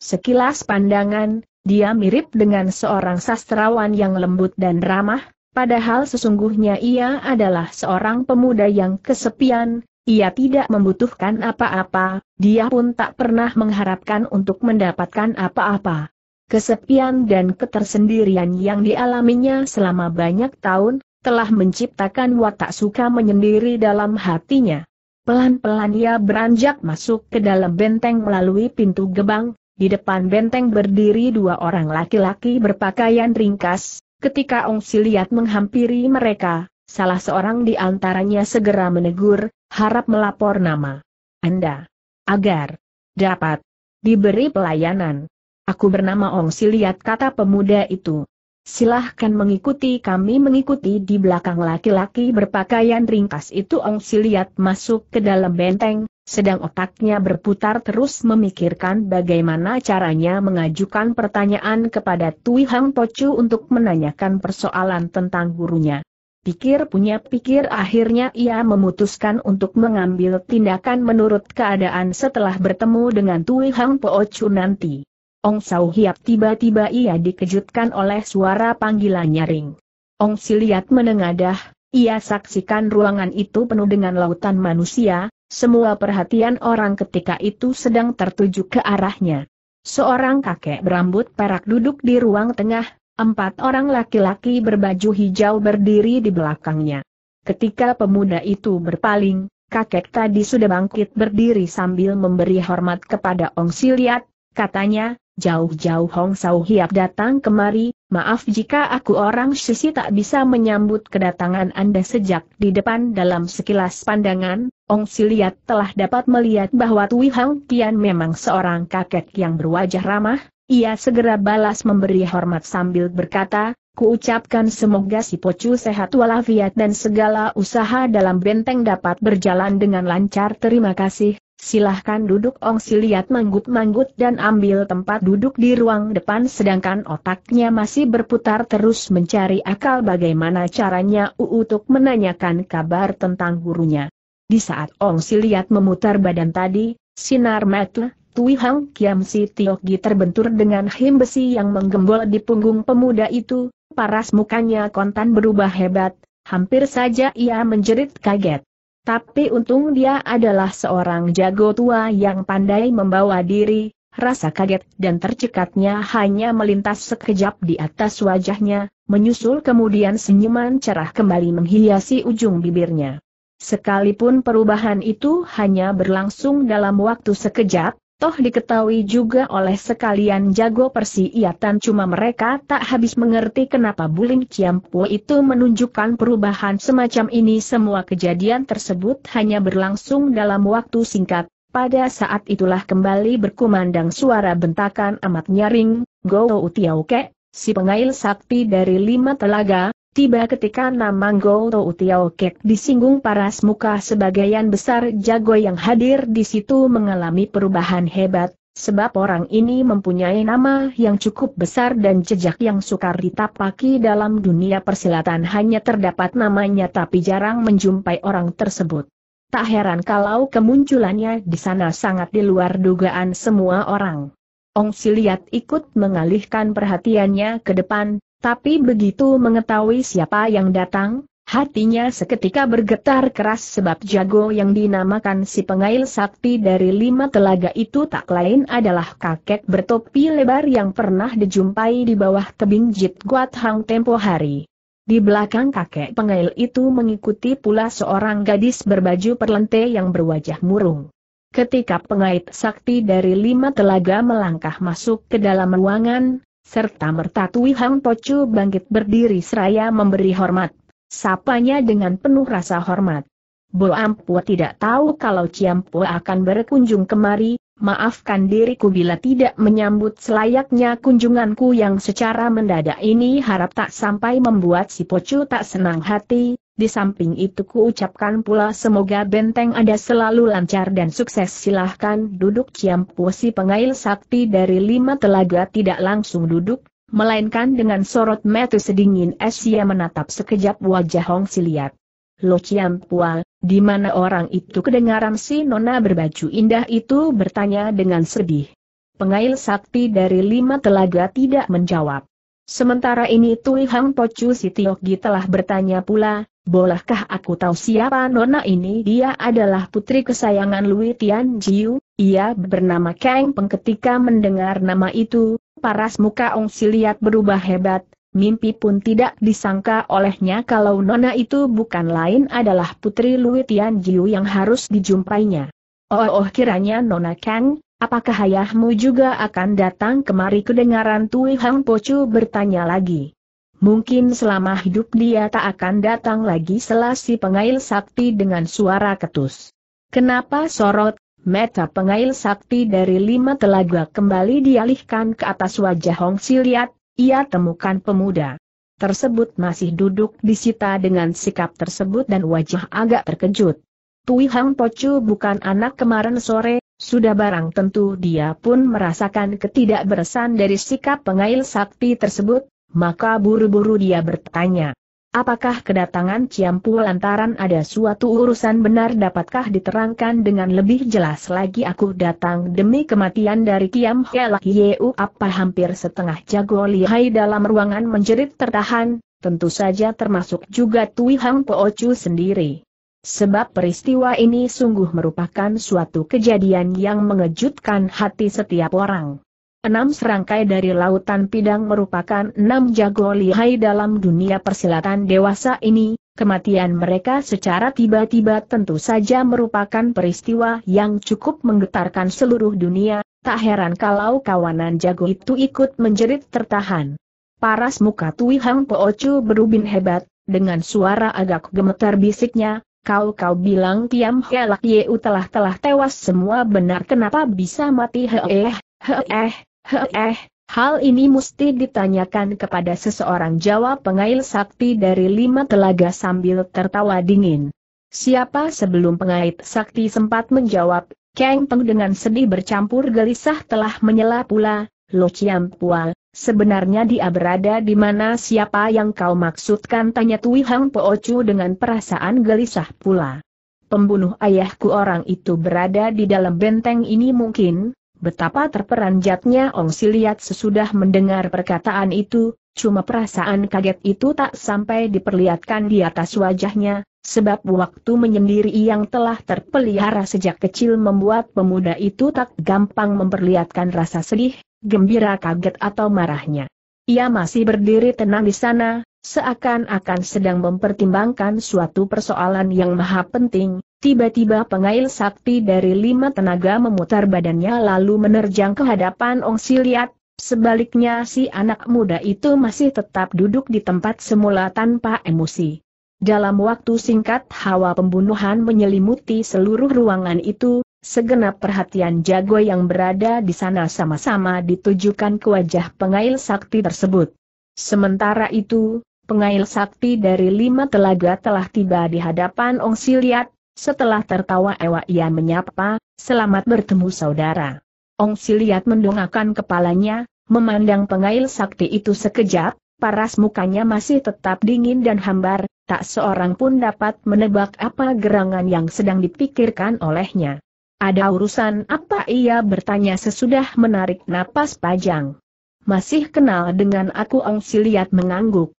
Sekilas pandangan, dia mirip dengan seorang sastrawan yang lembut dan ramah, padahal sesungguhnya ia adalah seorang pemuda yang kesepian, ia tidak membutuhkan apa-apa, dia pun tak pernah mengharapkan untuk mendapatkan apa-apa. Kesepian dan ketersendirian yang dialaminya selama banyak tahun, telah menciptakan watak suka menyendiri dalam hatinya. Pelan-pelan ia beranjak masuk ke dalam benteng melalui pintu gebang, di depan benteng berdiri dua orang laki-laki berpakaian ringkas, ketika Ong Siliat menghampiri mereka, salah seorang di antaranya segera menegur, harap melapor nama Anda agar dapat diberi pelayanan. Aku bernama Ong Siliat kata pemuda itu. Silahkan mengikuti kami mengikuti di belakang laki-laki berpakaian ringkas itu Ong Siliat masuk ke dalam benteng, sedang otaknya berputar terus memikirkan bagaimana caranya mengajukan pertanyaan kepada Tui Hang Pocu untuk menanyakan persoalan tentang gurunya. Pikir punya pikir akhirnya ia memutuskan untuk mengambil tindakan menurut keadaan setelah bertemu dengan Tui Hang Po Chu nanti. Ong Sau Hiap tiba-tiba ia dikejutkan oleh suara panggilan nyaring. Ong Siliat menengadah, ia saksikan ruangan itu penuh dengan lautan manusia, semua perhatian orang ketika itu sedang tertuju ke arahnya. Seorang kakek berambut perak duduk di ruang tengah, Empat orang laki-laki berbaju hijau berdiri di belakangnya. Ketika pemuda itu berpaling, kakek tadi sudah bangkit berdiri sambil memberi hormat kepada Ong Siliat, katanya, jauh-jauh Hong Sau Hiap datang kemari, maaf jika aku orang sisi tak bisa menyambut kedatangan Anda sejak di depan dalam sekilas pandangan, Ong Siliat telah dapat melihat bahwa Tui Hang Kian memang seorang kakek yang berwajah ramah, ia segera balas memberi hormat sambil berkata, Kuucapkan semoga si Pocu sehat walafiat dan segala usaha dalam benteng dapat berjalan dengan lancar. Terima kasih, silahkan duduk Ong Siliat manggut-manggut dan ambil tempat duduk di ruang depan sedangkan otaknya masih berputar terus mencari akal bagaimana caranya U untuk menanyakan kabar tentang gurunya. Di saat Ong Siliat memutar badan tadi, sinar mata Tui Hang Kiam Si Gi terbentur dengan him besi yang menggembol di punggung pemuda itu, paras mukanya kontan berubah hebat, hampir saja ia menjerit kaget. Tapi untung dia adalah seorang jago tua yang pandai membawa diri, rasa kaget dan tercekatnya hanya melintas sekejap di atas wajahnya, menyusul kemudian senyuman cerah kembali menghiasi ujung bibirnya. Sekalipun perubahan itu hanya berlangsung dalam waktu sekejap, Toh diketahui juga oleh sekalian jago persiatan, cuma mereka tak habis mengerti kenapa Bulim Po itu menunjukkan perubahan semacam ini semua kejadian tersebut hanya berlangsung dalam waktu singkat. Pada saat itulah kembali berkumandang suara bentakan amat nyaring, Go Utiauke, si pengail sakti dari lima telaga, Tiba ketika nama Goto Utiao Kek disinggung paras muka sebagian besar jago yang hadir di situ mengalami perubahan hebat, sebab orang ini mempunyai nama yang cukup besar dan jejak yang sukar ditapaki dalam dunia persilatan hanya terdapat namanya tapi jarang menjumpai orang tersebut. Tak heran kalau kemunculannya di sana sangat di luar dugaan semua orang. Ong Siliat ikut mengalihkan perhatiannya ke depan, tapi begitu mengetahui siapa yang datang, hatinya seketika bergetar keras sebab jago yang dinamakan si pengail sakti dari lima telaga itu tak lain adalah kakek bertopi lebar yang pernah dijumpai di bawah tebing Jit Guat Hang tempo hari. Di belakang kakek pengail itu mengikuti pula seorang gadis berbaju perlente yang berwajah murung. Ketika pengait sakti dari lima telaga melangkah masuk ke dalam ruangan, serta mertatui Hang Tocu bangkit berdiri seraya memberi hormat. Sapanya dengan penuh rasa hormat. Bo Ampua tidak tahu kalau Ciampu akan berkunjung kemari, maafkan diriku bila tidak menyambut selayaknya kunjunganku yang secara mendadak ini harap tak sampai membuat si Pocu tak senang hati, di samping itu kuucapkan pula semoga benteng Anda selalu lancar dan sukses silahkan duduk ciampuasi puasi pengail sakti dari lima telaga tidak langsung duduk, melainkan dengan sorot mata sedingin es ia menatap sekejap wajah Hong Siliat. Lo Ciampua, di mana orang itu kedengaran si nona berbaju indah itu bertanya dengan sedih. Pengail sakti dari lima telaga tidak menjawab. Sementara ini Tui Hang Pocu si Tiokgi telah bertanya pula, Bolehkah aku tahu siapa nona ini? Dia adalah putri kesayangan Louis Tian Jiu, ia bernama Kang Pengketika mendengar nama itu, paras muka Ong Siliat berubah hebat, mimpi pun tidak disangka olehnya kalau Nona itu bukan lain adalah Putri Louis Tian Jiu yang harus dijumpainya. Oh, oh kiranya Nona Kang, apakah ayahmu juga akan datang kemari kedengaran Tui Hang Pocu bertanya lagi. Mungkin selama hidup dia tak akan datang lagi selasi pengail sakti dengan suara ketus. Kenapa sorot, mata pengail sakti dari lima telaga kembali dialihkan ke atas wajah Hong Siliat, ia temukan pemuda tersebut masih duduk disita dengan sikap tersebut dan wajah agak terkejut. Tui Hang Pocu bukan anak kemarin sore, sudah barang tentu dia pun merasakan ketidakberesan dari sikap pengail sakti tersebut, maka buru-buru dia bertanya, apakah kedatangan Ciampu lantaran ada suatu urusan benar dapatkah diterangkan dengan lebih jelas lagi aku datang demi kematian dari Kiam Hela Yeu apa hampir setengah jago lihai dalam ruangan menjerit tertahan, tentu saja termasuk juga Tui Hang Po Chu sendiri. Sebab peristiwa ini sungguh merupakan suatu kejadian yang mengejutkan hati setiap orang. Enam serangkai dari lautan pidang merupakan enam jago lihai dalam dunia persilatan dewasa ini, kematian mereka secara tiba-tiba tentu saja merupakan peristiwa yang cukup menggetarkan seluruh dunia, tak heran kalau kawanan jago itu ikut menjerit tertahan. Paras muka Tui Hang Chu berubin hebat, dengan suara agak gemetar bisiknya, kau-kau bilang Tiam Helak Yeu telah-telah tewas semua benar kenapa bisa mati heeh, heeh, [LAUGHS] Eh, hal ini mesti ditanyakan kepada seseorang jawab pengail sakti dari lima telaga sambil tertawa dingin. Siapa sebelum pengait sakti sempat menjawab, Kang Peng dengan sedih bercampur gelisah telah menyela pula, Lo Chiam Pua, sebenarnya dia berada di mana siapa yang kau maksudkan tanya Tui Hang Po Chu dengan perasaan gelisah pula. Pembunuh ayahku orang itu berada di dalam benteng ini mungkin, Betapa terperanjatnya Ong Siliat sesudah mendengar perkataan itu, cuma perasaan kaget itu tak sampai diperlihatkan di atas wajahnya, sebab waktu menyendiri yang telah terpelihara sejak kecil membuat pemuda itu tak gampang memperlihatkan rasa sedih, gembira kaget atau marahnya. Ia masih berdiri tenang di sana, seakan-akan sedang mempertimbangkan suatu persoalan yang maha penting, Tiba-tiba pengail sakti dari lima tenaga memutar badannya lalu menerjang ke hadapan Ong Siliat, sebaliknya si anak muda itu masih tetap duduk di tempat semula tanpa emosi. Dalam waktu singkat hawa pembunuhan menyelimuti seluruh ruangan itu, segenap perhatian jago yang berada di sana sama-sama ditujukan ke wajah pengail sakti tersebut. Sementara itu, pengail sakti dari lima telaga telah tiba di hadapan Ong Siliat, setelah tertawa ewa ia menyapa, selamat bertemu saudara. Ong Siliat mendongakkan kepalanya, memandang pengail sakti itu sekejap, paras mukanya masih tetap dingin dan hambar, tak seorang pun dapat menebak apa gerangan yang sedang dipikirkan olehnya. Ada urusan apa ia bertanya sesudah menarik napas panjang. Masih kenal dengan aku Ong Siliat mengangguk.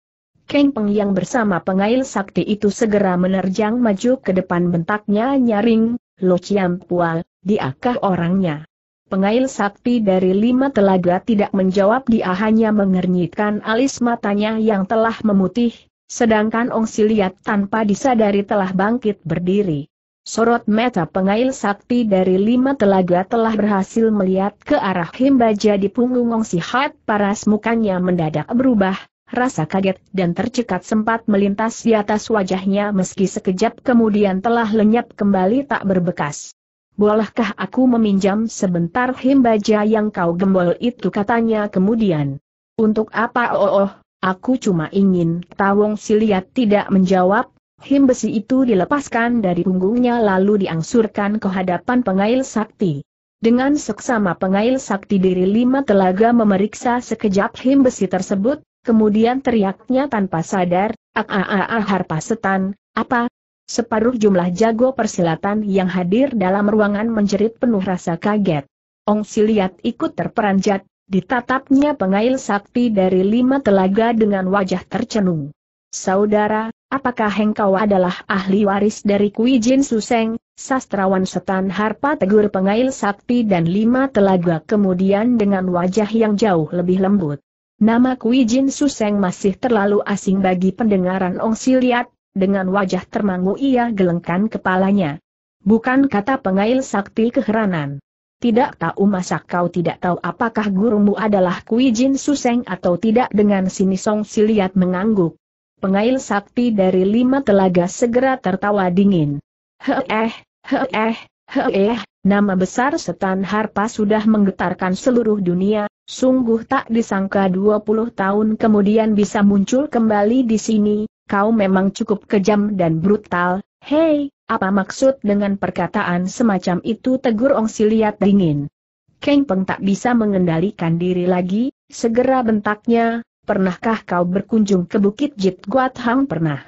Keng Peng yang bersama pengail sakti itu segera menerjang maju ke depan bentaknya nyaring, Lo Chiam Pual, diakah orangnya? Pengail sakti dari lima telaga tidak menjawab dia hanya mengernyitkan alis matanya yang telah memutih, sedangkan Ong Siliat tanpa disadari telah bangkit berdiri. Sorot mata pengail sakti dari lima telaga telah berhasil melihat ke arah himbaja di punggung Ong Sihat paras mukanya mendadak berubah, Rasa kaget dan tercekat sempat melintas di atas wajahnya meski sekejap kemudian telah lenyap kembali tak berbekas. Bolehkah aku meminjam sebentar himbaja yang kau gembol itu katanya kemudian. Untuk apa oh oh, aku cuma ingin tawong siliat tidak menjawab, him besi itu dilepaskan dari punggungnya lalu diangsurkan ke hadapan pengail sakti. Dengan seksama pengail sakti diri lima telaga memeriksa sekejap him besi tersebut, Kemudian teriaknya tanpa sadar, ah, ah, ah, ah harpa setan, apa? Separuh jumlah jago persilatan yang hadir dalam ruangan menjerit penuh rasa kaget. Ong Siliat ikut terperanjat, ditatapnya pengail sakti dari lima telaga dengan wajah tercenung. Saudara, apakah engkau adalah ahli waris dari Kui Jin Suseng, sastrawan setan harpa tegur pengail sakti dan lima telaga kemudian dengan wajah yang jauh lebih lembut. Nama Kui Jin Suseng masih terlalu asing bagi pendengaran Ong Siliat, dengan wajah termangu ia gelengkan kepalanya. Bukan kata pengail sakti keheranan. Tidak tahu masak kau tidak tahu apakah gurumu adalah Kui Jin Suseng atau tidak dengan sini Song Siliat mengangguk. Pengail sakti dari lima telaga segera tertawa dingin. Heeh, heeh, heeh, nama besar setan harpa sudah menggetarkan seluruh dunia, Sungguh tak disangka 20 tahun kemudian bisa muncul kembali di sini, kau memang cukup kejam dan brutal, hei, apa maksud dengan perkataan semacam itu tegur Ong Siliat dingin. Keng Peng tak bisa mengendalikan diri lagi, segera bentaknya, pernahkah kau berkunjung ke Bukit Jit Guat Hang pernah?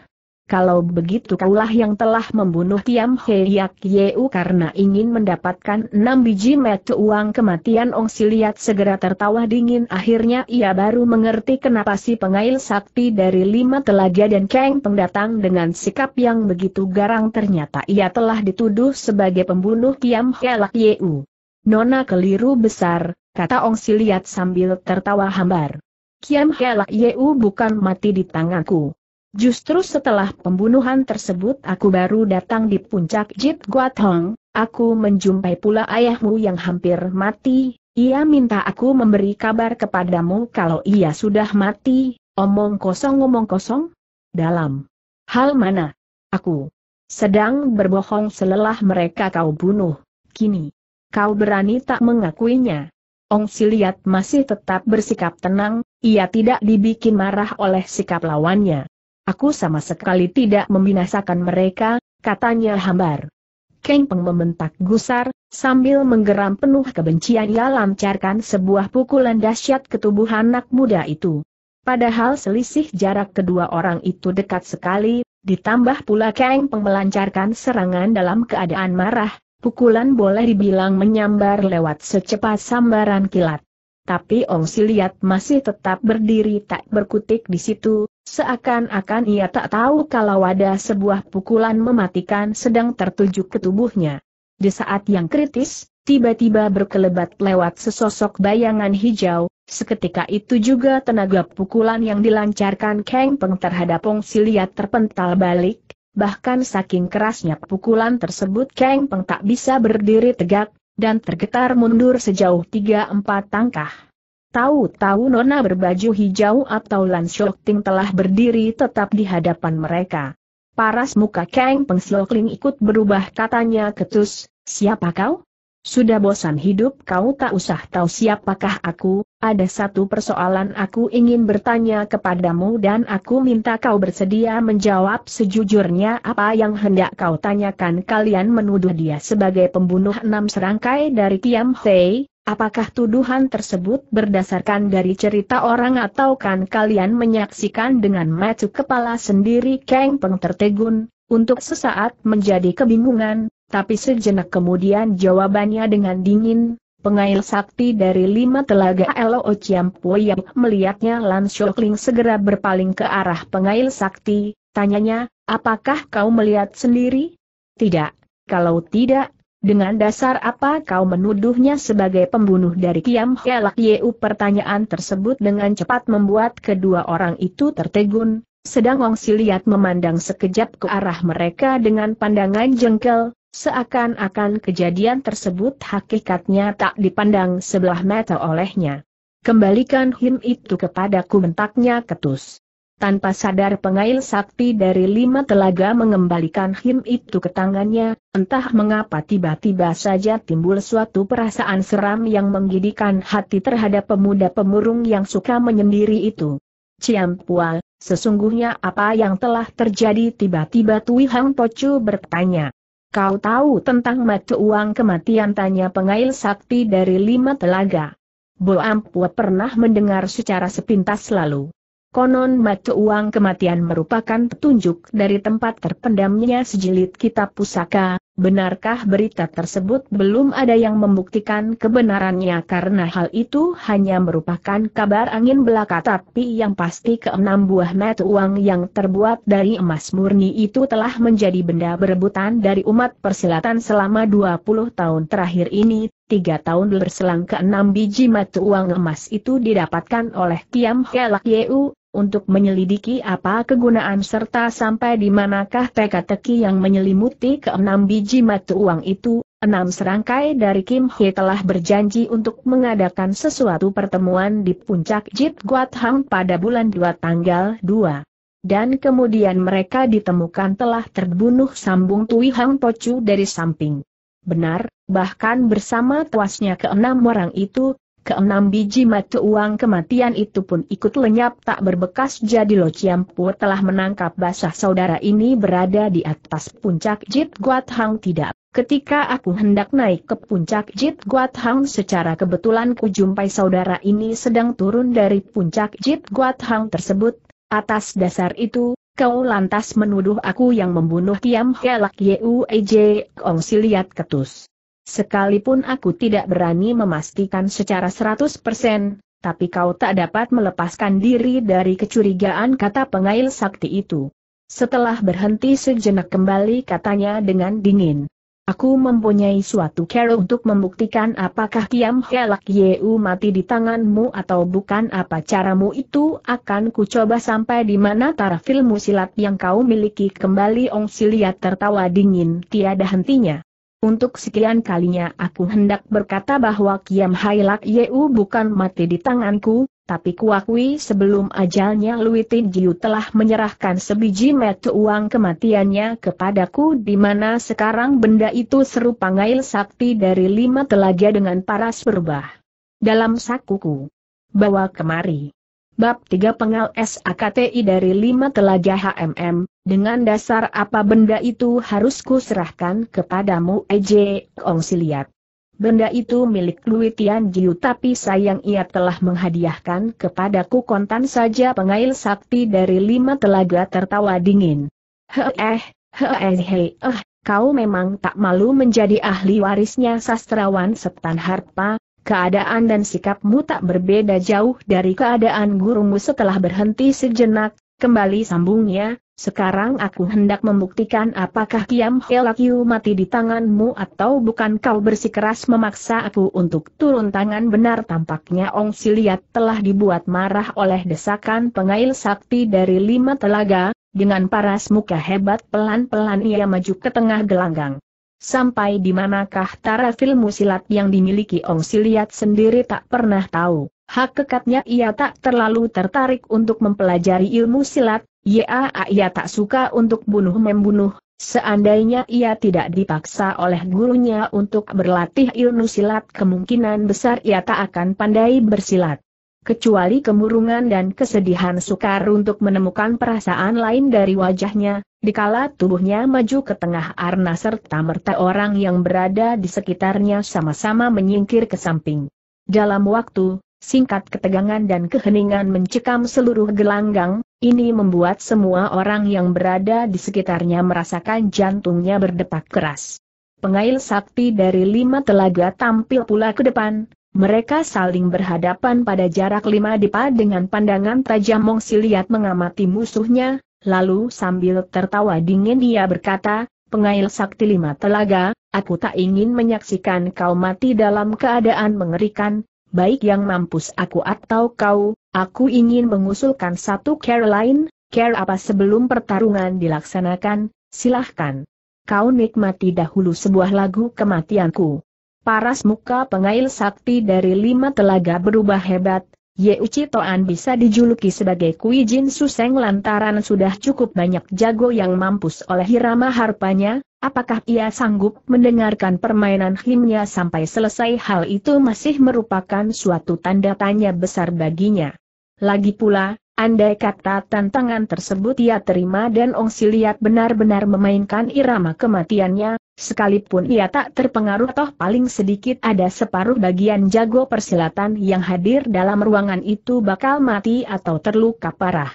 Kalau begitu kaulah yang telah membunuh Tiam Heiak Yeu karena ingin mendapatkan enam biji metu uang kematian Ong Siliat segera tertawa dingin akhirnya ia baru mengerti kenapa si pengail sakti dari lima telaga dan Kang pendatang dengan sikap yang begitu garang ternyata ia telah dituduh sebagai pembunuh Tiam Heiak Yeu. Nona keliru besar, kata Ong Siliat sambil tertawa hambar. Kiam Heiak Yeu bukan mati di tanganku. Justru setelah pembunuhan tersebut aku baru datang di puncak Jit Guat Hong, aku menjumpai pula ayahmu yang hampir mati, ia minta aku memberi kabar kepadamu kalau ia sudah mati, omong kosong omong kosong? Dalam hal mana? Aku sedang berbohong selelah mereka kau bunuh, kini. Kau berani tak mengakuinya. Ong Siliat masih tetap bersikap tenang, ia tidak dibikin marah oleh sikap lawannya. Aku sama sekali tidak membinasakan mereka, katanya hambar. Keng Peng membentak gusar, sambil menggeram penuh kebencian ia lancarkan sebuah pukulan dahsyat ke tubuh anak muda itu. Padahal selisih jarak kedua orang itu dekat sekali, ditambah pula Keng Peng melancarkan serangan dalam keadaan marah, pukulan boleh dibilang menyambar lewat secepat sambaran kilat. Tapi Ong Siliat masih tetap berdiri tak berkutik di situ, Seakan-akan ia tak tahu kalau ada sebuah pukulan mematikan sedang tertuju ke tubuhnya. Di saat yang kritis, tiba-tiba berkelebat lewat sesosok bayangan hijau, seketika itu juga tenaga pukulan yang dilancarkan Kang Peng terhadap Ong Siliat terpental balik, bahkan saking kerasnya pukulan tersebut Kang Peng tak bisa berdiri tegak, dan tergetar mundur sejauh 3-4 tangkah. Tahu-tahu Nona berbaju hijau atau Lan Ting telah berdiri tetap di hadapan mereka. Paras muka Kang Peng ikut berubah katanya ketus, siapa kau? Sudah bosan hidup kau tak usah tahu siapakah aku, ada satu persoalan aku ingin bertanya kepadamu dan aku minta kau bersedia menjawab sejujurnya apa yang hendak kau tanyakan kalian menuduh dia sebagai pembunuh enam serangkai dari Tiam Hei, Apakah tuduhan tersebut berdasarkan dari cerita orang atau kan kalian menyaksikan dengan mata kepala sendiri Kang Peng tertegun, untuk sesaat menjadi kebingungan, tapi sejenak kemudian jawabannya dengan dingin, pengail sakti dari lima telaga Elo Ciampuya melihatnya Lan Shokling segera berpaling ke arah pengail sakti, tanyanya, apakah kau melihat sendiri? Tidak, kalau tidak, dengan dasar apa kau menuduhnya sebagai pembunuh dari Kiam Helak Yeu? Pertanyaan tersebut dengan cepat membuat kedua orang itu tertegun, sedang Wong Siliat memandang sekejap ke arah mereka dengan pandangan jengkel, seakan-akan kejadian tersebut hakikatnya tak dipandang sebelah mata olehnya. Kembalikan him itu kepadaku bentaknya ketus. Tanpa sadar pengail sakti dari lima telaga mengembalikan him itu ke tangannya, entah mengapa tiba-tiba saja timbul suatu perasaan seram yang menggidikan hati terhadap pemuda pemurung yang suka menyendiri itu. Ciampual, sesungguhnya apa yang telah terjadi tiba-tiba Tui Hang Pocu bertanya. Kau tahu tentang mata uang kematian tanya pengail sakti dari lima telaga. Bo Ampua pernah mendengar secara sepintas lalu Konon batu uang kematian merupakan petunjuk dari tempat terpendamnya sejilid kitab pusaka, Benarkah berita tersebut belum ada yang membuktikan kebenarannya karena hal itu hanya merupakan kabar angin belaka tapi yang pasti keenam buah mata uang yang terbuat dari emas murni itu telah menjadi benda berebutan dari umat persilatan selama 20 tahun terakhir ini. Tiga tahun berselang keenam biji mata uang emas itu didapatkan oleh Kiam Helak Yeu, untuk menyelidiki apa kegunaan serta sampai di manakah teka-teki yang menyelimuti keenam biji mata uang itu, enam serangkai dari Kim Hye telah berjanji untuk mengadakan sesuatu pertemuan di puncak Jit Guat Hang pada bulan 2 tanggal 2 dan kemudian mereka ditemukan telah terbunuh sambung Tui Hang Pocu dari samping. Benar, bahkan bersama tuasnya keenam orang itu, Keenam biji mata uang kematian itu pun ikut lenyap tak berbekas jadi Lo Ciampu telah menangkap basah saudara ini berada di atas puncak Jit Guat Hang tidak. Ketika aku hendak naik ke puncak Jit Guat Hang secara kebetulan kujumpai saudara ini sedang turun dari puncak Jit Guat Hang tersebut, atas dasar itu, Kau lantas menuduh aku yang membunuh Tiam Helak Yeu Ej Ong Siliat Ketus. Sekalipun aku tidak berani memastikan secara 100%, tapi kau tak dapat melepaskan diri dari kecurigaan kata pengail sakti itu. Setelah berhenti sejenak kembali katanya dengan dingin. Aku mempunyai suatu cara untuk membuktikan apakah Kiam Helak Yeu mati di tanganmu atau bukan apa caramu itu akan kucoba sampai di mana taraf ilmu silat yang kau miliki kembali Ong Siliat tertawa dingin tiada hentinya. Untuk sekian kalinya aku hendak berkata bahwa Kiam Hailak Yeu bukan mati di tanganku, tapi kuakui sebelum ajalnya Luitin Jiu telah menyerahkan sebiji metu uang kematiannya kepadaku di mana sekarang benda itu serupa ngail sakti dari lima telaga dengan paras berubah. Dalam sakuku. Bawa kemari. Bab 3 Pengal SAKTI dari 5 Telaga HMM, dengan dasar apa benda itu harus kuserahkan kepadamu EJ Ong Siliat. Benda itu milik Louis Tian Jiu tapi sayang ia telah menghadiahkan kepadaku kontan saja pengail sakti dari lima telaga tertawa dingin. He eh, he eh eh, kau memang tak malu menjadi ahli warisnya sastrawan Setan Harpa, Keadaan dan sikapmu tak berbeda jauh dari keadaan gurumu setelah berhenti sejenak, kembali sambungnya, sekarang aku hendak membuktikan apakah Kiam Helakyu mati di tanganmu atau bukan kau bersikeras memaksa aku untuk turun tangan benar tampaknya Ong Siliat telah dibuat marah oleh desakan pengail sakti dari lima telaga, dengan paras muka hebat pelan-pelan ia maju ke tengah gelanggang. Sampai di manakah taraf ilmu silat yang dimiliki Ong Siliat sendiri tak pernah tahu. Hak kekatnya ia tak terlalu tertarik untuk mempelajari ilmu silat, ya ia tak suka untuk bunuh-membunuh, seandainya ia tidak dipaksa oleh gurunya untuk berlatih ilmu silat kemungkinan besar ia tak akan pandai bersilat kecuali kemurungan dan kesedihan sukar untuk menemukan perasaan lain dari wajahnya, dikala tubuhnya maju ke tengah arna serta merta orang yang berada di sekitarnya sama-sama menyingkir ke samping. Dalam waktu, singkat ketegangan dan keheningan mencekam seluruh gelanggang, ini membuat semua orang yang berada di sekitarnya merasakan jantungnya berdepak keras. Pengail sakti dari lima telaga tampil pula ke depan, mereka saling berhadapan pada jarak lima dipa dengan pandangan tajam Mong Siliat mengamati musuhnya, lalu sambil tertawa dingin dia berkata, pengail sakti lima telaga, aku tak ingin menyaksikan kau mati dalam keadaan mengerikan, baik yang mampus aku atau kau, aku ingin mengusulkan satu care lain, care apa sebelum pertarungan dilaksanakan, silahkan. Kau nikmati dahulu sebuah lagu kematianku. Paras muka pengail sakti dari lima telaga berubah hebat, Ye Uci Toan bisa dijuluki sebagai Kui Jin Suseng lantaran sudah cukup banyak jago yang mampus oleh hirama harpanya, apakah ia sanggup mendengarkan permainan himnya sampai selesai hal itu masih merupakan suatu tanda tanya besar baginya. Lagi pula, Andai kata tantangan tersebut ia terima dan Ong Siliat benar-benar memainkan irama kematiannya, sekalipun ia tak terpengaruh toh paling sedikit ada separuh bagian jago persilatan yang hadir dalam ruangan itu bakal mati atau terluka parah.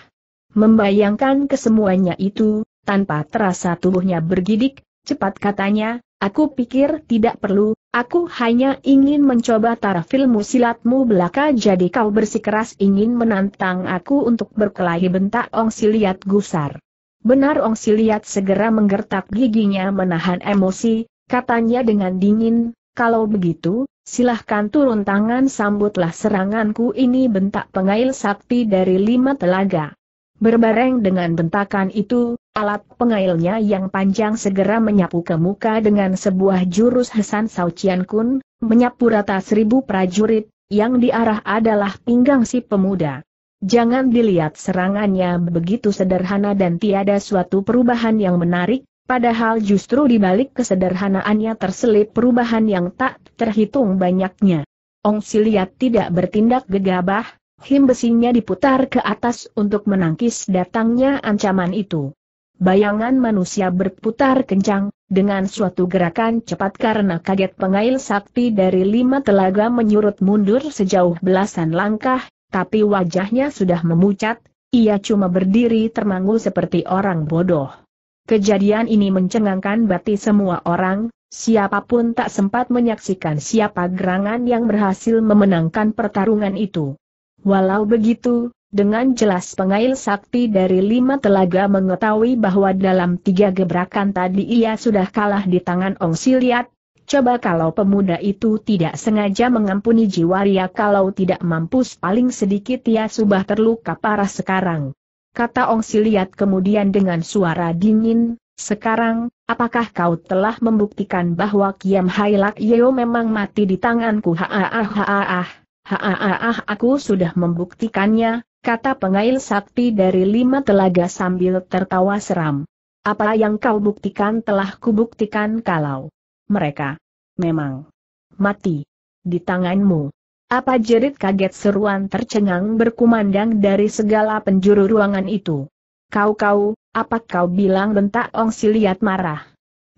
Membayangkan kesemuanya itu, tanpa terasa tubuhnya bergidik, cepat katanya, aku pikir tidak perlu, Aku hanya ingin mencoba taraf ilmu silatmu belaka jadi kau bersikeras ingin menantang aku untuk berkelahi bentak Ong Siliat gusar. Benar Ong Siliat segera menggertak giginya menahan emosi, katanya dengan dingin, kalau begitu, silahkan turun tangan sambutlah seranganku ini bentak pengail sakti dari lima telaga. Berbareng dengan bentakan itu, alat pengailnya yang panjang segera menyapu ke muka dengan sebuah jurus Hasan Sao Chian Kun, menyapu rata seribu prajurit, yang diarah adalah pinggang si pemuda. Jangan dilihat serangannya begitu sederhana dan tiada suatu perubahan yang menarik, padahal justru di balik kesederhanaannya terselip perubahan yang tak terhitung banyaknya. Ong Siliat tidak bertindak gegabah, Him besinya diputar ke atas untuk menangkis datangnya ancaman itu. Bayangan manusia berputar kencang, dengan suatu gerakan cepat karena kaget pengail sakti dari lima telaga menyurut mundur sejauh belasan langkah, tapi wajahnya sudah memucat, ia cuma berdiri termangu seperti orang bodoh. Kejadian ini mencengangkan bati semua orang, siapapun tak sempat menyaksikan siapa gerangan yang berhasil memenangkan pertarungan itu. Walau begitu, dengan jelas pengail sakti dari lima telaga mengetahui bahwa dalam tiga gebrakan tadi ia sudah kalah di tangan Ong Siliat, coba kalau pemuda itu tidak sengaja mengampuni jiwa ria kalau tidak mampus paling sedikit ia sudah terluka parah sekarang. Kata Ong Siliat kemudian dengan suara dingin, sekarang, apakah kau telah membuktikan bahwa Kiam Hailak Yeo memang mati di tanganku? Ha -ha -ha -ha -ha. Haaah aku sudah membuktikannya, kata pengail sakti dari lima telaga sambil tertawa seram. Apa yang kau buktikan telah kubuktikan kalau mereka memang mati di tanganmu. Apa jerit kaget seruan tercengang berkumandang dari segala penjuru ruangan itu. Kau-kau, apa kau bilang bentak Ong Siliat marah.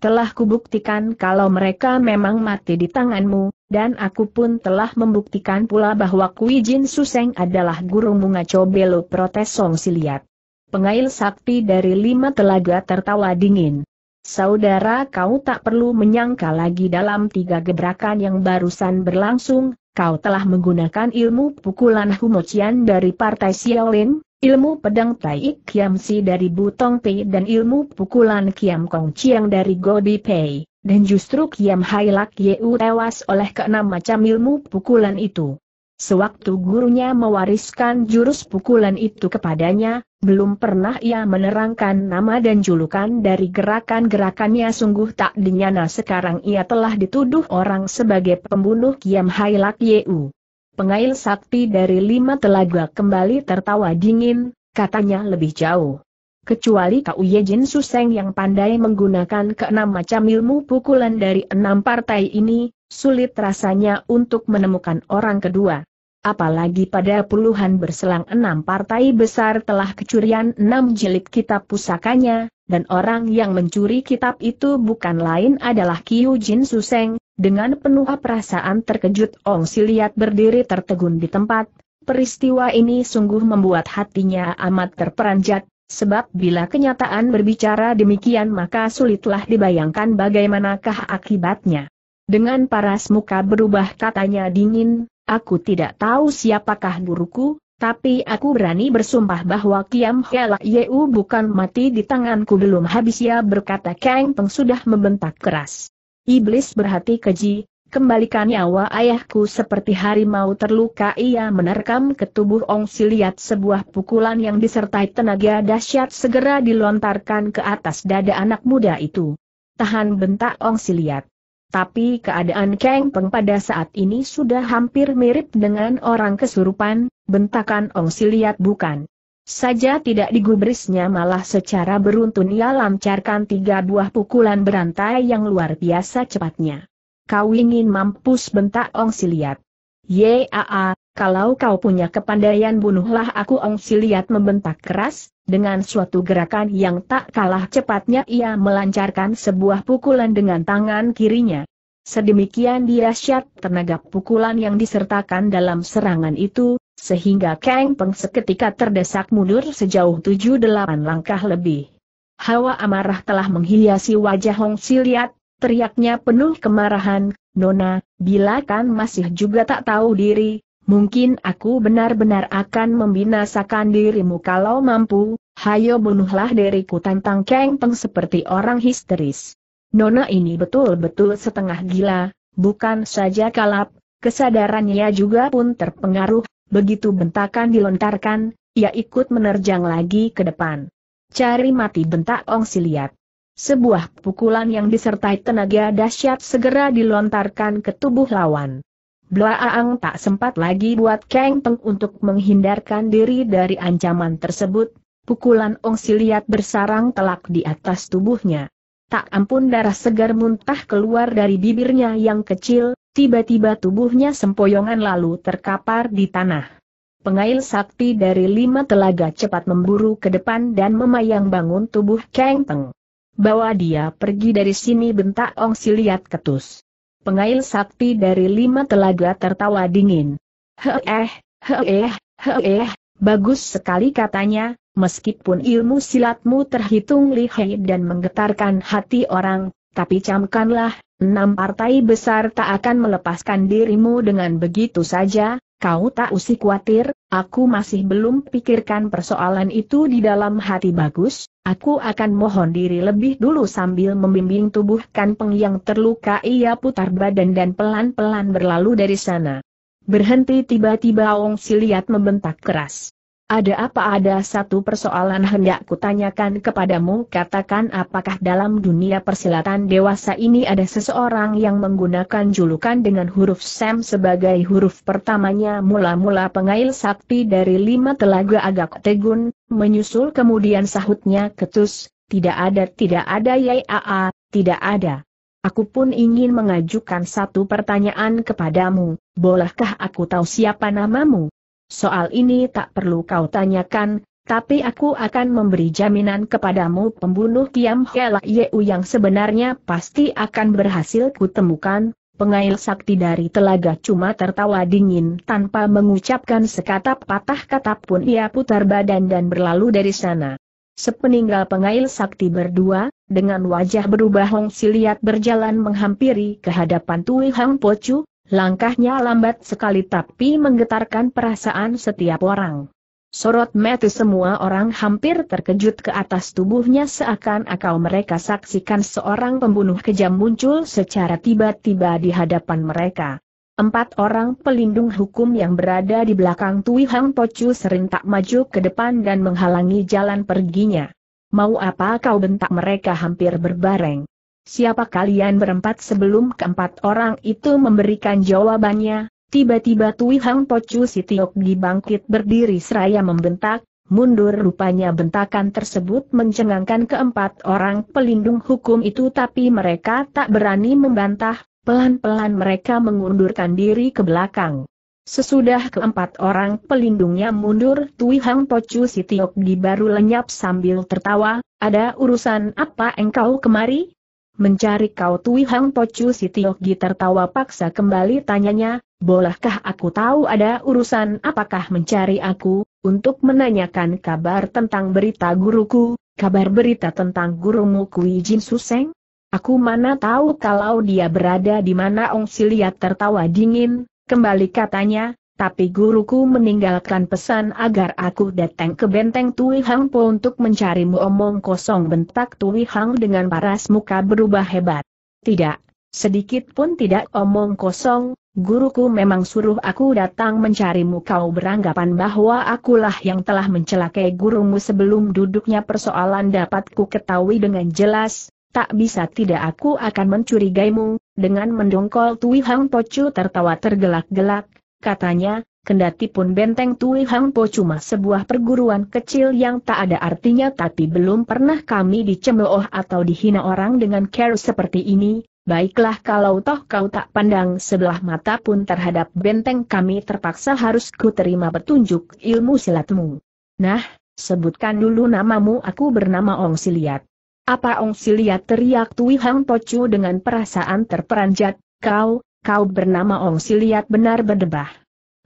Telah kubuktikan kalau mereka memang mati di tanganmu, dan aku pun telah membuktikan pula bahwa Kui Jin Suseng adalah guru Munga Cobelo protes Song Siliat. Pengail sakti dari lima telaga tertawa dingin. Saudara kau tak perlu menyangka lagi dalam tiga gebrakan yang barusan berlangsung, kau telah menggunakan ilmu pukulan Humocian dari Partai Xiaolin, ilmu pedang Tai Kiamsi dari Butong Pei dan ilmu pukulan Kiam Kong Chiang dari Godi Pei. Dan justru Kiam Hailak Yeu tewas oleh keenam macam ilmu pukulan itu. Sewaktu gurunya mewariskan jurus pukulan itu kepadanya, belum pernah ia menerangkan nama dan julukan dari gerakan-gerakannya sungguh tak dinyana sekarang ia telah dituduh orang sebagai pembunuh Kiam Hailak Yeu. Pengail sakti dari lima telaga kembali tertawa dingin, katanya lebih jauh. Kecuali Kau Yejin Suseng yang pandai menggunakan keenam macam ilmu pukulan dari enam partai ini, sulit rasanya untuk menemukan orang kedua. Apalagi pada puluhan berselang enam partai besar telah kecurian enam jilid kitab pusakanya, dan orang yang mencuri kitab itu bukan lain adalah Kiu Jin Suseng, dengan penuh perasaan terkejut Ong Siliat berdiri tertegun di tempat, peristiwa ini sungguh membuat hatinya amat terperanjat, Sebab bila kenyataan berbicara demikian maka sulitlah dibayangkan bagaimanakah akibatnya. Dengan paras muka berubah katanya dingin, aku tidak tahu siapakah guruku, tapi aku berani bersumpah bahwa Kiam Hela Yeu bukan mati di tanganku belum habis ya berkata Kang Peng sudah membentak keras. Iblis berhati keji, Kembalikan nyawa ayahku seperti harimau terluka ia menerkam ke tubuh Ong Siliat sebuah pukulan yang disertai tenaga dahsyat segera dilontarkan ke atas dada anak muda itu. Tahan bentak Ong Siliat. Tapi keadaan Kang Peng pada saat ini sudah hampir mirip dengan orang kesurupan, bentakan Ong Siliat bukan saja tidak digubrisnya malah secara beruntun ia lancarkan tiga buah pukulan berantai yang luar biasa cepatnya kau ingin mampus bentak Ong Siliat. Yaa, kalau kau punya kepandaian bunuhlah aku Ong Siliat membentak keras, dengan suatu gerakan yang tak kalah cepatnya ia melancarkan sebuah pukulan dengan tangan kirinya. Sedemikian dia dirasyat tenaga pukulan yang disertakan dalam serangan itu, sehingga Kang Peng seketika terdesak mundur sejauh 7-8 langkah lebih. Hawa amarah telah menghiasi wajah Hong Siliat, Teriaknya penuh kemarahan, Nona, bila kan masih juga tak tahu diri, mungkin aku benar-benar akan membinasakan dirimu kalau mampu, hayo bunuhlah diriku tantang Keng Peng seperti orang histeris. Nona ini betul-betul setengah gila, bukan saja kalap, kesadarannya juga pun terpengaruh, begitu bentakan dilontarkan, ia ikut menerjang lagi ke depan. Cari mati bentak Ong Siliat. Sebuah pukulan yang disertai tenaga dahsyat segera dilontarkan ke tubuh lawan. Blaaang tak sempat lagi buat Kang Peng untuk menghindarkan diri dari ancaman tersebut, pukulan Ong Siliat bersarang telak di atas tubuhnya. Tak ampun darah segar muntah keluar dari bibirnya yang kecil, tiba-tiba tubuhnya sempoyongan lalu terkapar di tanah. Pengail sakti dari lima telaga cepat memburu ke depan dan memayang bangun tubuh Kang Peng. Bawa dia pergi dari sini bentak Ong Siliat ketus. Pengail sakti dari lima telaga tertawa dingin. Heeh, heeh, heeh, bagus sekali katanya, meskipun ilmu silatmu terhitung lihai dan menggetarkan hati orang, tapi camkanlah, enam partai besar tak akan melepaskan dirimu dengan begitu saja, kau tak usik khawatir, aku masih belum pikirkan persoalan itu di dalam hati bagus, aku akan mohon diri lebih dulu sambil membimbing tubuh peng yang terluka ia putar badan dan pelan-pelan berlalu dari sana. Berhenti tiba-tiba Ong Siliat membentak keras. Ada apa ada satu persoalan hendak kutanyakan kepadamu katakan apakah dalam dunia persilatan dewasa ini ada seseorang yang menggunakan julukan dengan huruf Sam sebagai huruf pertamanya mula-mula pengail sakti dari lima telaga agak tegun, menyusul kemudian sahutnya ketus, tidak ada tidak ada aa, tidak ada. Aku pun ingin mengajukan satu pertanyaan kepadamu, bolehkah aku tahu siapa namamu? Soal ini tak perlu kau tanyakan, tapi aku akan memberi jaminan kepadamu pembunuh Kiam Hela Yeu yang sebenarnya pasti akan berhasil kutemukan, pengail sakti dari telaga cuma tertawa dingin tanpa mengucapkan sekata patah kata pun ia putar badan dan berlalu dari sana. Sepeninggal pengail sakti berdua, dengan wajah berubah Hong Siliat berjalan menghampiri kehadapan Tui Hang Pocu, Langkahnya lambat sekali tapi menggetarkan perasaan setiap orang. Sorot mata semua orang hampir terkejut ke atas tubuhnya seakan-akan mereka saksikan seorang pembunuh kejam muncul secara tiba-tiba di hadapan mereka. Empat orang pelindung hukum yang berada di belakang Tui Hang Pocu tak maju ke depan dan menghalangi jalan perginya. Mau apa kau bentak mereka hampir berbareng siapa kalian berempat sebelum keempat orang itu memberikan jawabannya, tiba-tiba Tui Hang Pocu si Tiok bangkit berdiri seraya membentak, mundur rupanya bentakan tersebut mencengangkan keempat orang pelindung hukum itu tapi mereka tak berani membantah, pelan-pelan mereka mengundurkan diri ke belakang. Sesudah keempat orang pelindungnya mundur, Tui Hang Pocu si Tiok di baru lenyap sambil tertawa, ada urusan apa engkau kemari? Mencari kau Tui Hang Pocu si Tiok Gi tertawa paksa kembali tanyanya, bolehkah aku tahu ada urusan apakah mencari aku, untuk menanyakan kabar tentang berita guruku, kabar berita tentang gurumu Kui Jin Suseng? Aku mana tahu kalau dia berada di mana Ong Siliat tertawa dingin, kembali katanya, tapi guruku meninggalkan pesan agar aku datang ke benteng Tui Hang Po untuk mencarimu omong kosong bentak Tui Hang dengan paras muka berubah hebat. Tidak, sedikit pun tidak omong kosong, guruku memang suruh aku datang mencarimu kau beranggapan bahwa akulah yang telah mencelakai gurumu sebelum duduknya persoalan dapat ku ketahui dengan jelas, tak bisa tidak aku akan mencurigaimu, dengan mendongkol Tui Hang Pocu tertawa tergelak-gelak, katanya, kendati pun benteng Tui Hang Po cuma sebuah perguruan kecil yang tak ada artinya tapi belum pernah kami dicemooh atau dihina orang dengan care seperti ini, baiklah kalau toh kau tak pandang sebelah mata pun terhadap benteng kami terpaksa harus ku terima petunjuk ilmu silatmu. Nah, sebutkan dulu namamu aku bernama Ong Siliat. Apa Ong Siliat teriak Tui Hang Po Chu dengan perasaan terperanjat, kau, kau bernama Ong Siliat benar berdebah.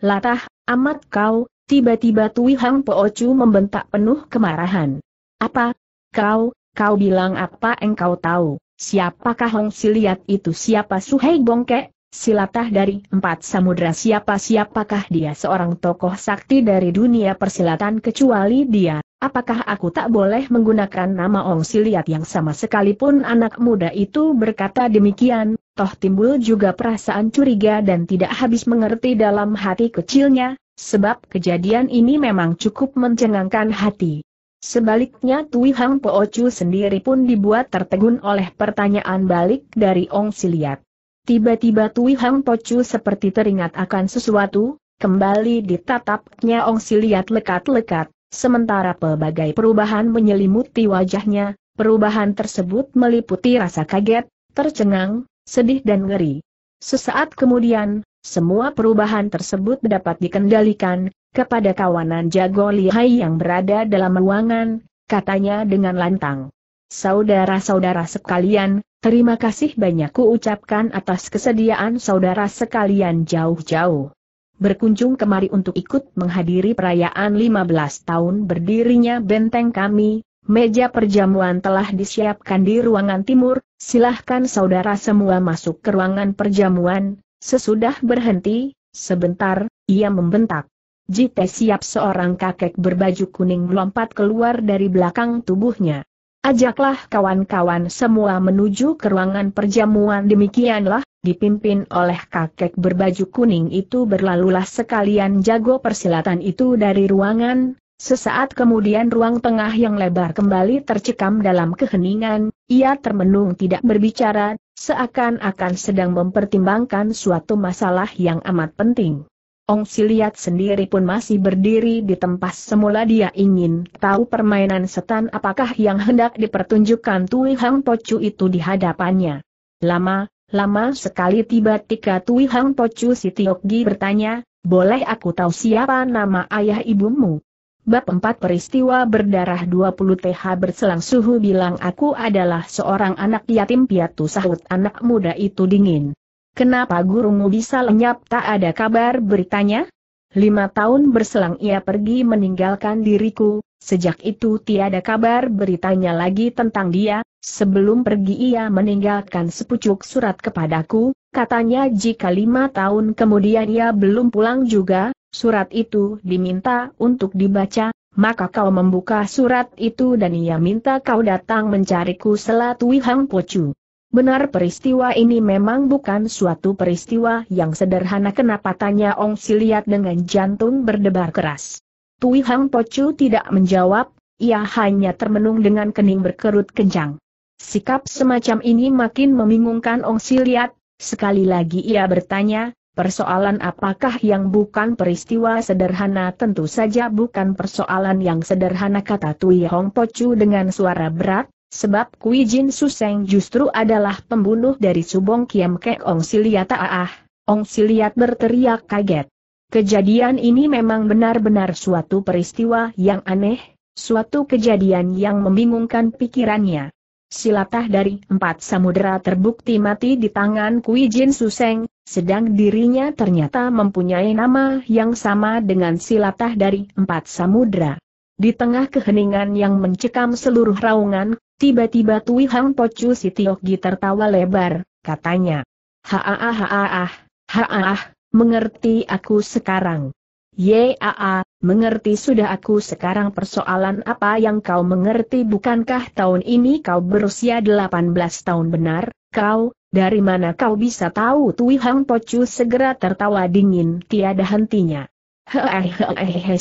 Latah, amat kau, tiba-tiba Tui Hang Po Chu membentak penuh kemarahan. Apa? Kau, kau bilang apa engkau tahu? Siapakah Hong Siliat itu siapa Suhei Bongke? Silatah dari empat samudra. siapa siapakah dia seorang tokoh sakti dari dunia persilatan kecuali dia Apakah aku tak boleh menggunakan nama Ong Siliat yang sama sekalipun anak muda itu berkata demikian, toh timbul juga perasaan curiga dan tidak habis mengerti dalam hati kecilnya, sebab kejadian ini memang cukup mencengangkan hati. Sebaliknya Tui Hang Po Chu sendiri pun dibuat tertegun oleh pertanyaan balik dari Ong Siliat. Tiba-tiba Tui Hang Po Chu seperti teringat akan sesuatu, kembali ditatapnya Ong Siliat lekat-lekat. Sementara pelbagai perubahan menyelimuti wajahnya, perubahan tersebut meliputi rasa kaget, tercengang, sedih dan ngeri. Sesaat kemudian, semua perubahan tersebut dapat dikendalikan, kepada kawanan jago lihai yang berada dalam ruangan, katanya dengan lantang. Saudara-saudara sekalian, terima kasih banyak ku ucapkan atas kesediaan saudara sekalian jauh-jauh berkunjung kemari untuk ikut menghadiri perayaan 15 tahun berdirinya benteng kami, meja perjamuan telah disiapkan di ruangan timur, silahkan saudara semua masuk ke ruangan perjamuan, sesudah berhenti, sebentar, ia membentak. Jite siap seorang kakek berbaju kuning melompat keluar dari belakang tubuhnya. Ajaklah kawan-kawan semua menuju ke ruangan perjamuan demikianlah dipimpin oleh kakek berbaju kuning itu berlalulah sekalian jago persilatan itu dari ruangan, sesaat kemudian ruang tengah yang lebar kembali tercekam dalam keheningan, ia termenung tidak berbicara, seakan-akan sedang mempertimbangkan suatu masalah yang amat penting. Ong Siliat sendiri pun masih berdiri di tempat semula dia ingin tahu permainan setan apakah yang hendak dipertunjukkan Tui Hang Pocu itu di hadapannya. Lama, Lama sekali tiba tika Tui Hang Pocu si Tiokgi bertanya, boleh aku tahu siapa nama ayah ibumu? Bab empat peristiwa berdarah 20 TH berselang suhu bilang aku adalah seorang anak yatim piatu sahut anak muda itu dingin. Kenapa gurumu bisa lenyap tak ada kabar beritanya? Lima tahun berselang ia pergi meninggalkan diriku, Sejak itu tiada kabar beritanya lagi tentang dia, sebelum pergi ia meninggalkan sepucuk surat kepadaku, katanya jika lima tahun kemudian ia belum pulang juga, surat itu diminta untuk dibaca, maka kau membuka surat itu dan ia minta kau datang mencariku selat Wihang Pocu. Benar peristiwa ini memang bukan suatu peristiwa yang sederhana kenapa tanya Ong Siliat dengan jantung berdebar keras. Tui Hang Pocu tidak menjawab, ia hanya termenung dengan kening berkerut kencang. Sikap semacam ini makin membingungkan Ong Siliat, sekali lagi ia bertanya, persoalan apakah yang bukan peristiwa sederhana tentu saja bukan persoalan yang sederhana kata Tui Hong Pocu dengan suara berat, sebab Kui Jin Suseng justru adalah pembunuh dari Subong Kiam Ong Siliat Ah ah. Ong Siliat berteriak kaget. Kejadian ini memang benar-benar suatu peristiwa yang aneh, suatu kejadian yang membingungkan pikirannya. Silatah dari empat samudera terbukti mati di tangan Kui Jin Suseng, sedang dirinya ternyata mempunyai nama yang sama dengan silatah dari empat samudera. Di tengah keheningan yang mencekam seluruh raungan, tiba-tiba Tui Hang Pocu Sitiogi tertawa lebar, katanya. Haaah haaah, haaah, Mengerti aku sekarang. Yaa, mengerti sudah aku sekarang persoalan apa yang kau mengerti bukankah tahun ini kau berusia 18 tahun benar, kau, dari mana kau bisa tahu Tui Hang Pocu segera tertawa dingin tiada hentinya. Hehehehe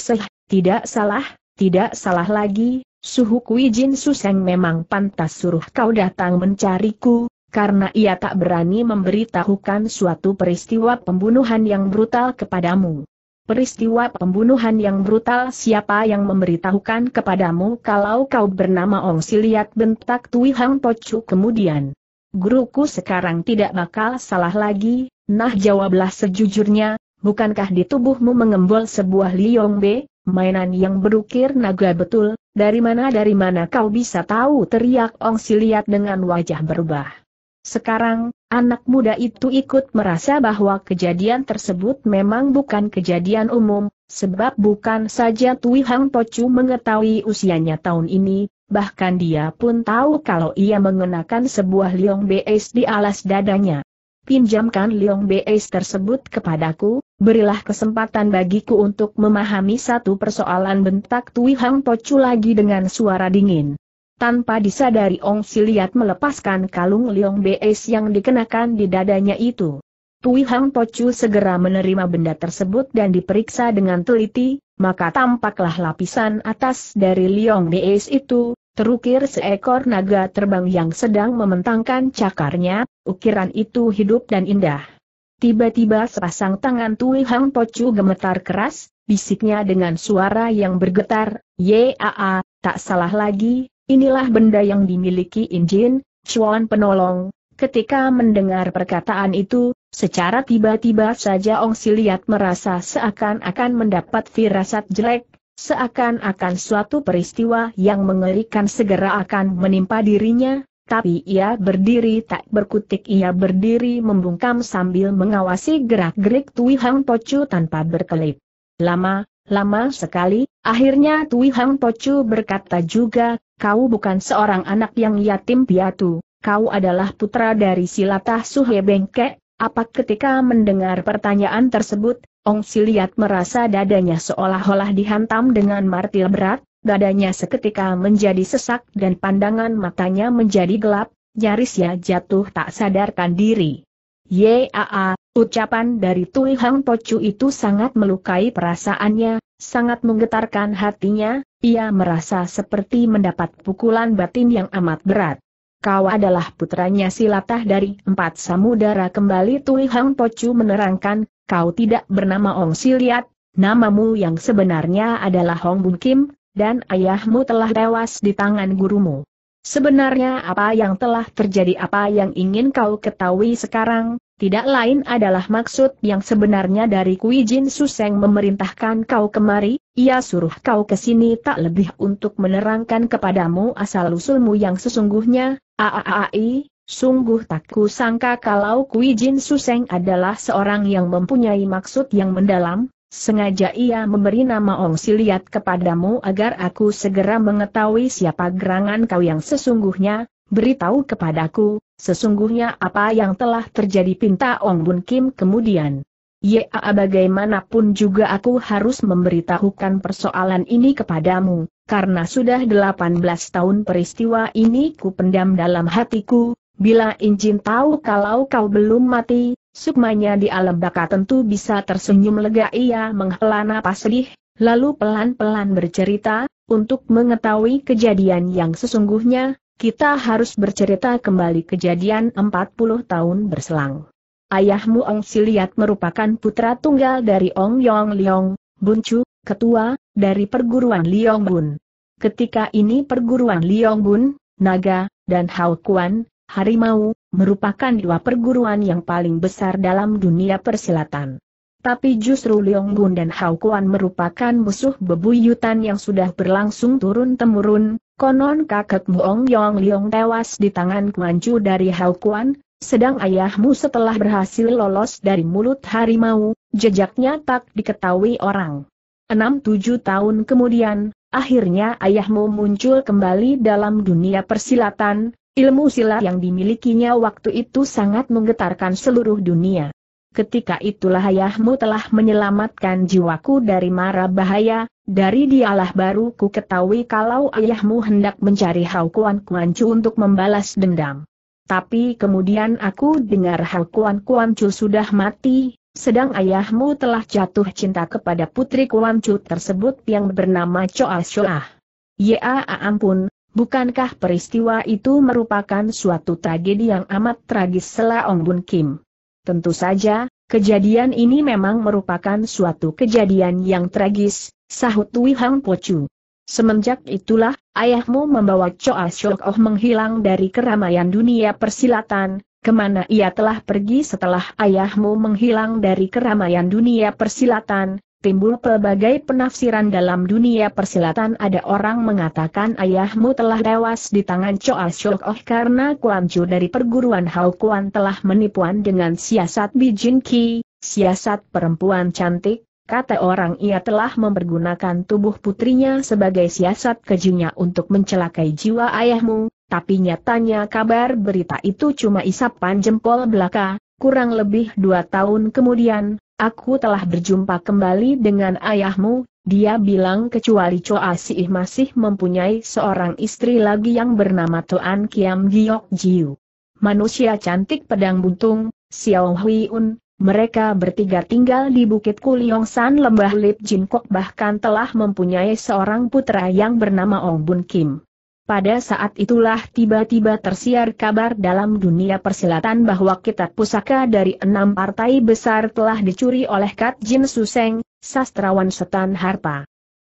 tidak salah, tidak salah lagi, suhu Kui Jin Suseng memang pantas suruh kau datang mencariku, karena ia tak berani memberitahukan suatu peristiwa pembunuhan yang brutal kepadamu. Peristiwa pembunuhan yang brutal siapa yang memberitahukan kepadamu kalau kau bernama Ong Siliat bentak Tui Hang Pocu kemudian. Guruku sekarang tidak bakal salah lagi, nah jawablah sejujurnya, bukankah di tubuhmu mengembol sebuah liong be, mainan yang berukir naga betul, dari mana dari mana kau bisa tahu teriak Ong Siliat dengan wajah berubah. Sekarang, anak muda itu ikut merasa bahwa kejadian tersebut memang bukan kejadian umum, sebab bukan saja Tui Hang Pocu mengetahui usianya tahun ini, bahkan dia pun tahu kalau ia mengenakan sebuah liong BS di alas dadanya. Pinjamkan liong BS tersebut kepadaku, berilah kesempatan bagiku untuk memahami satu persoalan bentak Tui Hang Pocu lagi dengan suara dingin. Tanpa disadari Ong Siliat melepaskan kalung Liong Bs yang dikenakan di dadanya itu. Tui Hang Chu segera menerima benda tersebut dan diperiksa dengan teliti, maka tampaklah lapisan atas dari Liong Bs itu, terukir seekor naga terbang yang sedang mementangkan cakarnya, ukiran itu hidup dan indah. Tiba-tiba sepasang tangan Tui Hang Chu gemetar keras, bisiknya dengan suara yang bergetar, Yaa, tak salah lagi, Inilah benda yang dimiliki Injin, Chuan penolong. Ketika mendengar perkataan itu, secara tiba-tiba saja Ong Siliat merasa seakan-akan mendapat firasat jelek, seakan-akan suatu peristiwa yang mengerikan segera akan menimpa dirinya, tapi ia berdiri tak berkutik ia berdiri membungkam sambil mengawasi gerak-gerik Tui Hang Pocu tanpa berkelip. Lama, Lama sekali, akhirnya Tui Hang Pocu berkata juga, kau bukan seorang anak yang yatim piatu, kau adalah putra dari silatah Suhe Bengke. apa ketika mendengar pertanyaan tersebut, Ong Siliat merasa dadanya seolah-olah dihantam dengan martil berat, dadanya seketika menjadi sesak dan pandangan matanya menjadi gelap, nyaris ya jatuh tak sadarkan diri. Yaa, Ucapan dari Tui Hang Tocu itu sangat melukai perasaannya, sangat menggetarkan hatinya, ia merasa seperti mendapat pukulan batin yang amat berat. Kau adalah putranya silatah dari empat samudara kembali Tui Hang Tocu menerangkan, kau tidak bernama Ong Siliat, namamu yang sebenarnya adalah Hong Bun Kim, dan ayahmu telah tewas di tangan gurumu. Sebenarnya apa yang telah terjadi apa yang ingin kau ketahui sekarang, tidak lain adalah maksud yang sebenarnya dari Kui Jin Suseng memerintahkan kau kemari, ia suruh kau ke sini tak lebih untuk menerangkan kepadamu asal-usulmu yang sesungguhnya, aaai, sungguh tak ku sangka kalau Kui Jin Suseng adalah seorang yang mempunyai maksud yang mendalam, Sengaja ia memberi nama Ong Siliat kepadamu agar aku segera mengetahui siapa gerangan kau yang sesungguhnya, beritahu kepadaku, sesungguhnya apa yang telah terjadi pinta Ong Bun Kim kemudian. Ya bagaimanapun juga aku harus memberitahukan persoalan ini kepadamu, karena sudah 18 tahun peristiwa ini ku pendam dalam hatiku, bila Injin tahu kalau kau belum mati, sukmanya di alam baka tentu bisa tersenyum lega ia menghela napas sedih, lalu pelan-pelan bercerita, untuk mengetahui kejadian yang sesungguhnya, kita harus bercerita kembali kejadian 40 tahun berselang. Ayahmu Ong Siliat merupakan putra tunggal dari Ong Yong Liong, Buncu, ketua, dari perguruan Liong Bun. Ketika ini perguruan Liong Bun, Naga, dan Hao Kuan, Harimau, merupakan dua perguruan yang paling besar dalam dunia persilatan. Tapi justru Leong Bun dan Hao Kuan merupakan musuh bebuyutan yang sudah berlangsung turun-temurun, konon kakek Muong Yong Leong tewas di tangan Kuancu dari Hao Kuan, sedang ayahmu setelah berhasil lolos dari mulut harimau, jejaknya tak diketahui orang. Enam tujuh tahun kemudian, akhirnya ayahmu muncul kembali dalam dunia persilatan, ilmu silat yang dimilikinya waktu itu sangat menggetarkan seluruh dunia ketika itulah ayahmu telah menyelamatkan jiwaku dari mara bahaya, dari dialah baru ku ketahui kalau ayahmu hendak mencari Hau Kuan Kuan Chu untuk membalas dendam. Tapi kemudian aku dengar Hau Kuan Kuan Chu sudah mati, sedang ayahmu telah jatuh cinta kepada putri Kuan Chu tersebut yang bernama Choa Shoah. Ya ampun, bukankah peristiwa itu merupakan suatu tragedi yang amat tragis Sela Ong Bun Kim? Tentu saja, kejadian ini memang merupakan suatu kejadian yang tragis, sahut Tui Hang Pocu. Semenjak itulah, ayahmu membawa Choa Shok Oh menghilang dari keramaian dunia persilatan, kemana ia telah pergi setelah ayahmu menghilang dari keramaian dunia persilatan, timbul pelbagai penafsiran dalam dunia persilatan ada orang mengatakan ayahmu telah tewas di tangan Choa Shok Oh karena Kuan Chu dari perguruan Hao Kuan telah menipuan dengan siasat Bijin Ki, siasat perempuan cantik, kata orang ia telah mempergunakan tubuh putrinya sebagai siasat kejunya untuk mencelakai jiwa ayahmu, tapi nyatanya kabar berita itu cuma isapan jempol belaka, kurang lebih dua tahun kemudian, Aku telah berjumpa kembali dengan ayahmu, dia bilang kecuali Choa Siih masih mempunyai seorang istri lagi yang bernama Tuan Kiam Giok Jiu. Manusia cantik pedang buntung, Xiao Huiun, mereka bertiga tinggal di Bukit Kuliong San Lembah Lip Jin Kok bahkan telah mempunyai seorang putra yang bernama Ong Bun Kim. Pada saat itulah tiba-tiba tersiar kabar dalam dunia persilatan bahwa kitab pusaka dari enam partai besar telah dicuri oleh Kat Jin Suseng, sastrawan setan harpa.